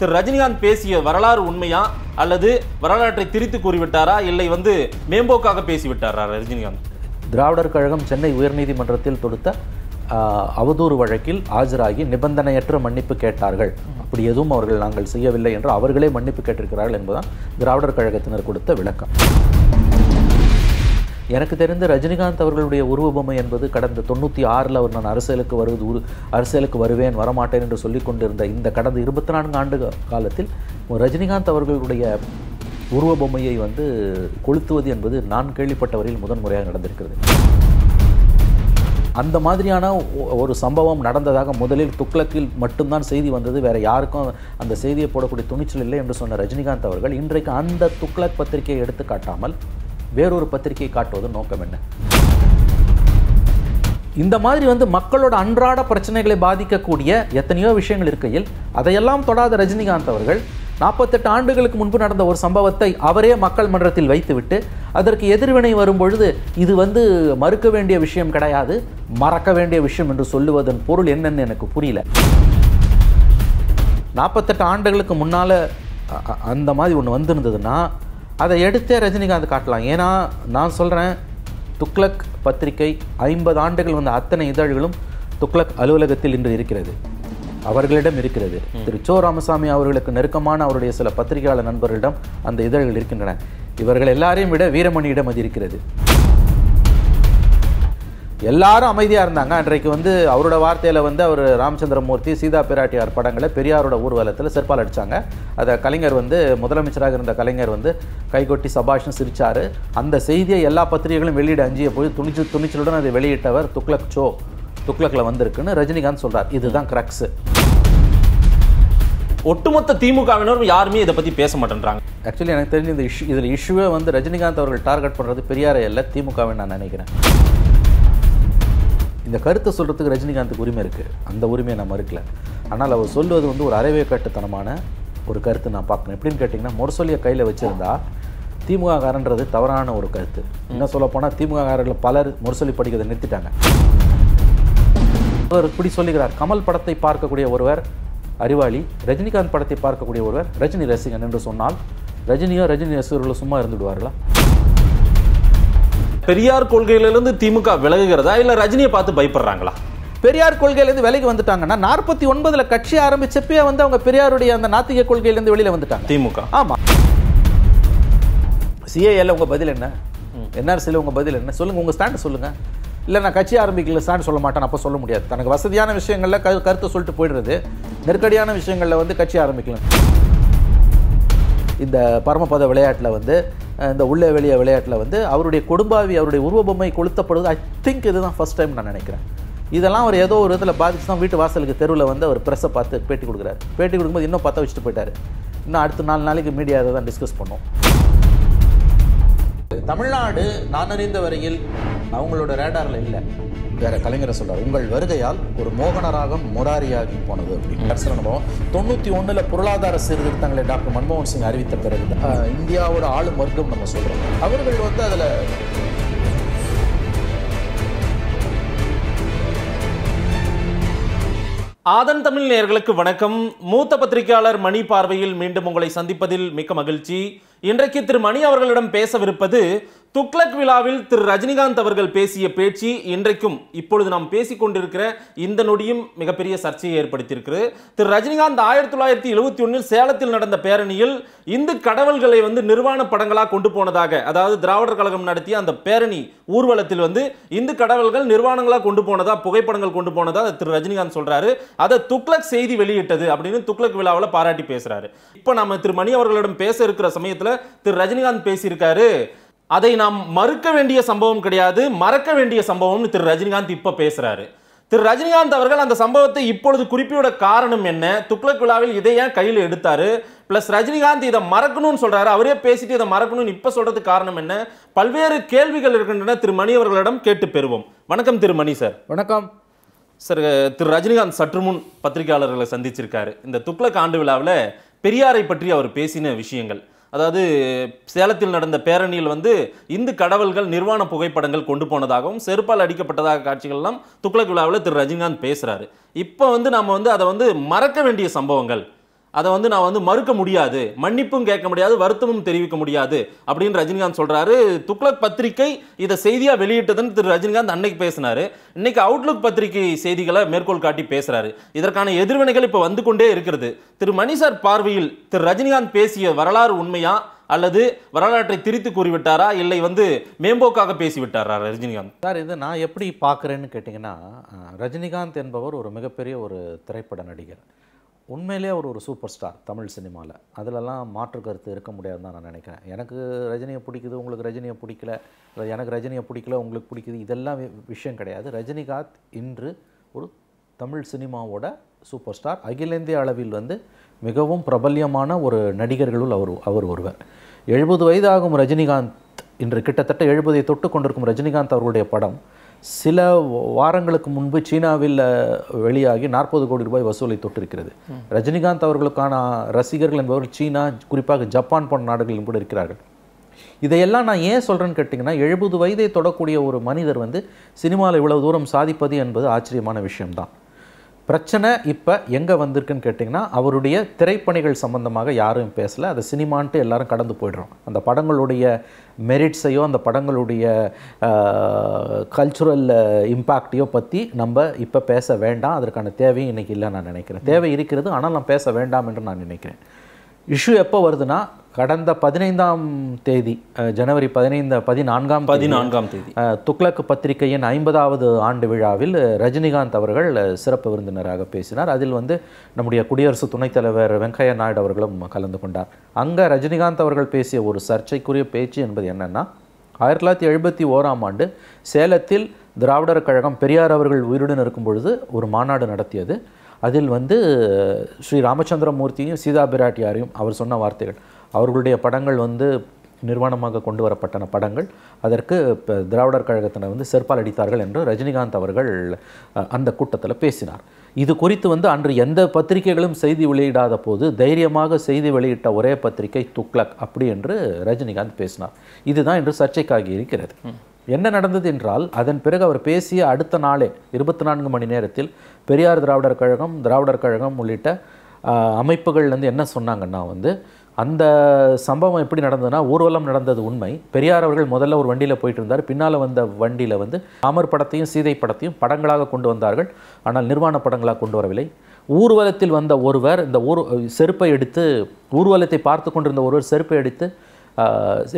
திரு ரஜினிகாந்த் பேசிய வரலாறு உண்மையா அல்லது வரலாற்றை திரித்து கூறிவிட்டாரா இல்லை வந்து மேம்போக்காக பேசிவிட்டாரா ரஜினிகாந்த் திராவிடர் கழகம் சென்னை உயர்நீதிமன்றத்தில் தொடுத்த அவதூறு வழக்கில் ஆஜராகி நிபந்தனையற்ற மன்னிப்பு கேட்டார்கள் அப்படி எதுவும் அவர்கள் நாங்கள் செய்யவில்லை என்று அவர்களே மன்னிப்பு கேட்டிருக்கிறார்கள் என்பதுதான் திராவிடர் கழகத்தினர் கொடுத்த விளக்கம் எனக்கு தெரிந்த ரஜினிகாந்த் அவர்களுடைய உருவபொம்மை என்பது கடந்த தொண்ணூற்றி ஆறில் அவர் நான் அரசியலுக்கு வருவது உரு அரசியலுக்கு வருவேன் வரமாட்டேன் என்று சொல்லி கொண்டிருந்த இந்த கடந்த இருபத்தி நான்கு ஆண்டு காலத்தில் ரஜினிகாந்த் அவர்களுடைய உருவபொம்மையை வந்து கொளுத்துவது என்பது நான் கேள்விப்பட்டவரில் முதன்முறையாக நடந்திருக்கிறது அந்த மாதிரியான ஒரு சம்பவம் நடந்ததாக முதலில் துக்ளக்கில் மட்டும்தான் செய்தி வந்தது வேறு யாருக்கும் அந்த செய்தியை போடக்கூடிய துணிச்சல் இல்லை என்று சொன்ன ரஜினிகாந்த் அவர்கள் இன்றைக்கு அந்த துக்ளக் பத்திரிகையை எடுத்து காட்டாமல் வேறொரு பத்திரிகையை காட்டுவதன் நோக்கம் என்ன இந்த மாதிரி வந்து மக்களோட அன்றாட பிரச்சனைகளை பாதிக்கக்கூடிய எத்தனையோ விஷயங்கள் இருக்கையில் அதையெல்லாம் தொடாத ரஜினிகாந்த் அவர்கள் நாற்பத்தெட்டு ஆண்டுகளுக்கு முன்பு நடந்த ஒரு சம்பவத்தை அவரே மக்கள் மன்றத்தில் வைத்துவிட்டு அதற்கு எதிர்வினை வரும்பொழுது இது வந்து மறுக்க வேண்டிய விஷயம் கிடையாது மறக்க வேண்டிய விஷயம் என்று சொல்லுவதன் பொருள் என்னன்னு எனக்கு புரியல நாற்பத்தெட்டு ஆண்டுகளுக்கு முன்னால் அந்த மாதிரி ஒன்று வந்திருந்ததுன்னா அதை எடுத்தே ரஜினிகாந்த் காட்டலாம் ஏன்னா நான் சொல்கிறேன் துக்ளக் பத்திரிகை ஐம்பது ஆண்டுகள் வந்த அத்தனை இதழ்களும் துக்ளக் அலுவலகத்தில் இன்று இருக்கிறது அவர்களிடம் இருக்கிறது திரு சோ ராமசாமி அவர்களுக்கு நெருக்கமான அவருடைய சில பத்திரிகையாளர் நண்பர்களிடம் அந்த இதழ்கள் இருக்கின்றன இவர்கள் எல்லாரையும் விட வீரமணியிடம் அது இருக்கிறது எல்லாரும் அமைதியாக இருந்தாங்க அன்றைக்கு வந்து அவரோட வார்த்தையில் வந்து அவர் ராமச்சந்திரமூர்த்தி சீதா பிராட்டியார் படங்களை பெரியாரோட ஊர்வலத்தில் செருப்பால் அடித்தாங்க அதை கலைஞர் வந்து முதலமைச்சராக இருந்த கலைஞர் வந்து கைகொட்டி சபாஷ்னு சிரித்தார் அந்த செய்தியை எல்லா பத்திரிகைகளும் வெளியிட அஞ்சிய போய் துணிச்சு துணிச்சலுடன் அதை வெளியிட்டவர் துக்ளக் சோ துக்ளக்கில் வந்திருக்குன்னு ரஜினிகாந்த் சொல்கிறார் இதுதான் கிரக்ஸு ஒட்டுமொத்த திமுகவினரும் யாருமே இதை பற்றி பேச மாட்டேன்றாங்க ஆக்சுவலி எனக்கு தெரிஞ்ச இந்த இஷ்யூ இதில் இஷ்யூவே வந்து ரஜினிகாந்த் அவர்கள் டார்கெட் பண்ணுறது பெரியாரை அல்ல திமுகவை நான் நினைக்கிறேன் இந்த கருத்தை சொல்கிறதுக்கு ரஜினிகாந்துக்கு உரிமை இருக்குது அந்த உரிமையை நான் மறுக்கல ஆனால் அவர் சொல்வது வந்து ஒரு அறவே கட்டுத்தனமான ஒரு கருத்து நான் பார்க்கணும் எப்படின்னு கேட்டிங்கன்னா முரசொலியை கையில் வச்சுருந்தா திமுககாரன்றது தவறான ஒரு கருத்து என்ன சொல்ல போனால் திமுககாரர்கள் பலர் முரசொலி படிக்கிறதை நிறுத்திட்டாங்க அவர் இப்படி சொல்லுகிறார் கமல் படத்தை பார்க்கக்கூடிய ஒருவர் அறிவாளி ரஜினிகாந்த் படத்தை பார்க்கக்கூடிய ஒருவர் ரஜினி ரசிகன் என்று சொன்னால் ரஜினியோ ரஜினி ரசிகர்களோ சும்மா இருந்துடுவார்களா பெரியார் கொள்கையிலிருந்து திமுக விலகுகிறதா இல்லை ரஜினியை பார்த்து பயப்படுறாங்களா பெரியார் கொள்கையிலேருந்து விலைக்கு வந்துட்டாங்கன்னா நாற்பத்தி ஒன்பதுல கட்சி ஆரம்பிச்சப்பே வந்து அவங்க பெரியாருடைய அந்த நாத்திக கொள்கையிலேருந்து வெளியில் வந்துட்டாங்க திமுக ஆமா சிஏஎல் உங்கள் பதில் என்ன என்ஆர்சியில் உங்கள் பதில் என்ன சொல்லுங்க உங்கள் ஸ்டாண்ட் சொல்லுங்கள் இல்லை நான் கட்சி ஆரம்பிக்கல ஸ்டாண்ட் சொல்ல மாட்டேன் அப்போ சொல்ல முடியாது தனக்கு வசதியான விஷயங்களில் க கருத்தை சொல்லிட்டு போயிடுறது நெருக்கடியான விஷயங்களில் வந்து கட்சி ஆரம்பிக்கலாம் இந்த பரமபத விளையாட்டில் வந்து இந்த உள்ளே வெளியே விளையாட்டில் வந்து அவருடைய கொடும்பாவி அவருடைய உருவபொம்மை கொளுத்தப்படுவது ஐ திங்க் இதுதான் ஃபஸ்ட் டைம் நான் நினைக்கிறேன் இதெல்லாம் அவர் ஏதோ ஒரு இதில் பாதிச்சு தான் வீட்டு வாசலுக்கு தெருவில் வந்து அவர் ப்ரெஸ்ஸை பார்த்து பேட்டி கொடுக்குறாரு பேட்டி கொடுக்கும்போது இன்னும் பற்ற வச்சுட்டு போயிட்டார் இன்னும் அடுத்த நாலு நாளைக்கு மீடியா அதை தான் டிஸ்கஸ் பண்ணும் தமிழ்நாடு நான் அறிந்த வரையில் அவங்களோட ரேடாரில் இல்லை வேற கலைஞரை சொல்றாரு உங்கள் வருகையால் ஒரு மோகன ராகம் முராரியாகி போனது அப்படின்னு அனுபவம் தொண்ணூத்தி ஒண்ணுல பொருளாதார சீர்திருத்தங்களை டாக்டர் மன்மோகன் சிங் அறிவித்த பிறகு இந்தியாவோட ஆளும் வர்க்கம் நம்ம சொல்றோம் அவர்கள் வந்து அதுல ஆதன் தமிழ் நேர்களுக்கு வணக்கம் மூத்த பத்திரிகையாளர் மணி பார்வையில் மீண்டும் உங்களை சந்திப்பதில் மிக்க மகிழ்ச்சி இன்றைக்கு திரு மணி அவர்களிடம் பேசவிருப்பது துக்ளக் விழாவில் திரு ரஜினிகாந்த் அவர்கள் பேசிய பேச்சு இன்றைக்கும் இப்பொழுது நாம் பேசிக்கொண்டிருக்கிற இந்த நொடியும் மிகப்பெரிய சர்ச்சையை ஏற்படுத்தியிருக்கிறது திரு ரஜினிகாந்த் ஆயிரத்தி தொள்ளாயிரத்தி எழுபத்தி ஒன்றில் சேலத்தில் நடந்த பேரணியில் இந்து கடவுள்களை வந்து நிர்வாண படங்களாக கொண்டு போனதாக அதாவது திராவிடர் கழகம் நடத்திய அந்த பேரணி ஊர்வலத்தில் வந்து இந்து கடவுள்கள் நிர்வாணங்களாக கொண்டு போனதா புகைப்படங்கள் கொண்டு போனதா திரு ரஜினிகாந்த் சொல்றாரு அதை துக்ளக் செய்தி வெளியிட்டது அப்படின்னு துக்ளக் விழாவில் பாராட்டி பேசுறாரு இப்போ நம்ம திரு மணி அவர்களிடம் பேச இருக்கிற சமயத்தில் திரு ரஜினிகாந்த் பேசியிருக்காரு அதை நாம் மறுக்க வேண்டிய சம்பவம் கிடையாது மறக்க வேண்டிய சம்பவம்னு திரு ரஜினிகாந்த் இப்போ பேசுறாரு திரு ரஜினிகாந்த் அவர்கள் அந்த சம்பவத்தை இப்பொழுது குறிப்பிட காரணம் என்ன துக்ளக் விழாவில் இதை ஏன் கையில் எடுத்தார் ப்ளஸ் ரஜினிகாந்த் இதை மறக்கணும்னு சொல்கிறாரு அவரே பேசிட்டு இதை மறக்கணும்னு இப்போ சொல்கிறதுக்கு காரணம் என்ன பல்வேறு கேள்விகள் இருக்கின்றன திரு மணி அவர்களிடம் கேட்டு பெறுவோம் வணக்கம் திரு மணி சார் வணக்கம் சார் திரு ரஜினிகாந்த் சற்று முன் பத்திரிகையாளர்களை சந்திச்சிருக்காரு இந்த துக்ளக் ஆண்டு விழாவில் பெரியாரை பற்றி அவர் பேசின விஷயங்கள் அதாவது சேலத்தில் நடந்த பேரணியில் வந்து இந்து கடவுள்கள் நிர்வாண புகைப்படங்கள் கொண்டு போனதாகவும் செருப்பால் அடிக்கப்பட்டதாக காட்சிகள்லாம் துக்ளக் விழாவில் திரு ரஜினிகாந்த் பேசுகிறாரு இப்போ வந்து நம்ம வந்து அதை வந்து மறக்க வேண்டிய சம்பவங்கள் அதை வந்து நான் வந்து மறுக்க முடியாது மன்னிப்பும் கேட்க முடியாது வருத்தமும் தெரிவிக்க முடியாது அப்படின்னு ரஜினிகாந்த் சொல்கிறாரு துக்ளக் பத்திரிகை இதை செய்தியாக வெளியிட்டதுன்னு திரு ரஜினிகாந்த் அன்னைக்கு பேசினார் இன்னைக்கு அவுட்லுக் பத்திரிகை செய்திகளை மேற்கோள் காட்டி பேசுகிறாரு இதற்கான எதிர்வினைகள் இப்போ வந்து கொண்டே இருக்கிறது திரு மணிசார் பார்வையில் திரு ரஜினிகாந்த் பேசிய வரலாறு உண்மையா அல்லது வரலாற்றை திரித்து கூறிவிட்டாரா இல்லை வந்து மேம்போக்காக பேசிவிட்டாரா ரஜினிகாந்த் சார் இதை நான் எப்படி பார்க்குறேன்னு கேட்டிங்கன்னா ரஜினிகாந்த் என்பவர் ஒரு மிகப்பெரிய ஒரு திரைப்பட நடிகர் உண்மையிலே அவர் ஒரு சூப்பர் ஸ்டார் தமிழ் சினிமாவில் அதிலலாம் மாற்று கருத்து இருக்க முடியாதுன்னு தான் நான் நினைக்கிறேன் எனக்கு ரஜினியை பிடிக்குது உங்களுக்கு ரஜினியை பிடிக்கல எனக்கு ரஜினியை பிடிக்கல உங்களுக்கு பிடிக்குது இதெல்லாம் விஷயம் கிடையாது ரஜினிகாந்த் இன்று ஒரு தமிழ் சினிமாவோட சூப்பர் ஸ்டார் அகில இந்திய அளவில் வந்து மிகவும் பிரபல்யமான ஒரு நடிகர்களுள் அவர் அவர் ஒருவர் எழுபது வயதாகும் ரஜினிகாந்த் இன்று கிட்டத்தட்ட எழுபதை தொட்டு கொண்டிருக்கும் ரஜினிகாந்த் அவருடைய படம் சில வாரங்களுக்கு முன்பு சீனாவில் வெளியாகி நாற்பது கோடி ரூபாய் வசூலை தொட்டிருக்கிறது ரஜினிகாந்த் அவர்களுக்கான ரசிகர்கள் என்பவர்கள் சீனா குறிப்பாக ஜப்பான் போன்ற நாடுகளிலும் கூட இருக்கிறார்கள் இதையெல்லாம் நான் ஏன் சொல்கிறேன்னு கேட்டிங்கன்னா எழுபது வயதை தொடக்கூடிய ஒரு மனிதர் வந்து சினிமாவில் இவ்வளவு தூரம் சாதிப்பது என்பது ஆச்சரியமான விஷயம்தான் பிரச்சனை இப்போ எங்கே வந்திருக்குன்னு கேட்டிங்கன்னா அவருடைய திரைப்பணிகள் சம்மந்தமாக யாரும் பேசலை அது சினிமான்ட்டு எல்லாரும் கடந்து போயிடுறோம் அந்த படங்களுடைய மெரிட்ஸையோ அந்த படங்களுடைய கல்ச்சுரல் இம்பாக்டையோ பற்றி நம்ம இப்போ பேச வேண்டாம் அதற்கான தேவையும் இன்றைக்கி இல்லை நான் நினைக்கிறேன் தேவை இருக்கிறது ஆனால் நான் பேச வேண்டாம் என்று நான் நினைக்கிறேன் இஷ்யூ எப்போ வருதுன்னா கடந்த பதினைந்தாம் தேதி ஜனவரி பதினைந்து பதினான்காம் பதினான்காம் தேதி துக்ளக் பத்திரிகையின் ஐம்பதாவது ஆண்டு விழாவில் ரஜினிகாந்த் அவர்கள் சிறப்பு விருந்தினராக பேசினார் அதில் வந்து நம்முடைய குடியரசு துணைத் தலைவர் வெங்கையா நாயுடு அவர்களும் கலந்து கொண்டார் அங்கே ரஜினிகாந்த் அவர்கள் பேசிய ஒரு சர்ச்சைக்குரிய பேச்சு என்பது என்னென்னா ஆயிரத்தி தொள்ளாயிரத்தி எழுபத்தி ஓராம் ஆண்டு சேலத்தில் திராவிடர் கழகம் பெரியார் அவர்கள் உயிருடன் இருக்கும் பொழுது ஒரு மாநாடு நடத்தியது அதில் வந்து ஸ்ரீ ராமச்சந்திரமூர்த்தியும் சீதா பிராட்டியாரையும் அவர் சொன்ன வார்த்தைகள் அவர்களுடைய படங்கள் வந்து நிர்வாணமாக கொண்டு வரப்பட்டன படங்கள் அதற்கு இப்போ திராவிடர் கழகத்தினர் வந்து செருப்பால் அடித்தார்கள் என்று ரஜினிகாந்த் அவர்கள் அந்த கூட்டத்தில் பேசினார் இது குறித்து வந்து அன்று எந்த பத்திரிகைகளும் செய்தி வெளியிடாத போது தைரியமாக செய்தி வெளியிட்ட ஒரே பத்திரிகை துக்ளக் அப்படி என்று ரஜினிகாந்த் பேசினார் இதுதான் இன்று சர்ச்சைக்காகி இருக்கிறது என்ன நடந்தது என்றால் அதன் பிறகு அவர் பேசிய அடுத்த நாளே இருபத்தி நான்கு மணி நேரத்தில் பெரியார் திராவிடர் கழகம் திராவிடர் கழகம் உள்ளிட்ட அமைப்புகள்லேருந்து என்ன சொன்னாங்கன்னா வந்து அந்த சம்பவம் எப்படி நடந்ததுன்னா ஊர்வலம் நடந்தது உண்மை பெரியார் அவர்கள் முதல்ல ஒரு வண்டியில் போயிட்டு இருந்தார் பின்னால் வந்த வண்டியில் வந்து அமர் படத்தையும் சீதை படத்தையும் படங்களாக கொண்டு வந்தார்கள் ஆனால் நிர்வாண படங்களாக கொண்டு வரவில்லை ஊர்வலத்தில் வந்த ஒருவர் இந்த ஊர் செருப்பை எடுத்து ஊர்வலத்தை பார்த்து கொண்டிருந்த ஒருவர் செருப்பை எடுத்து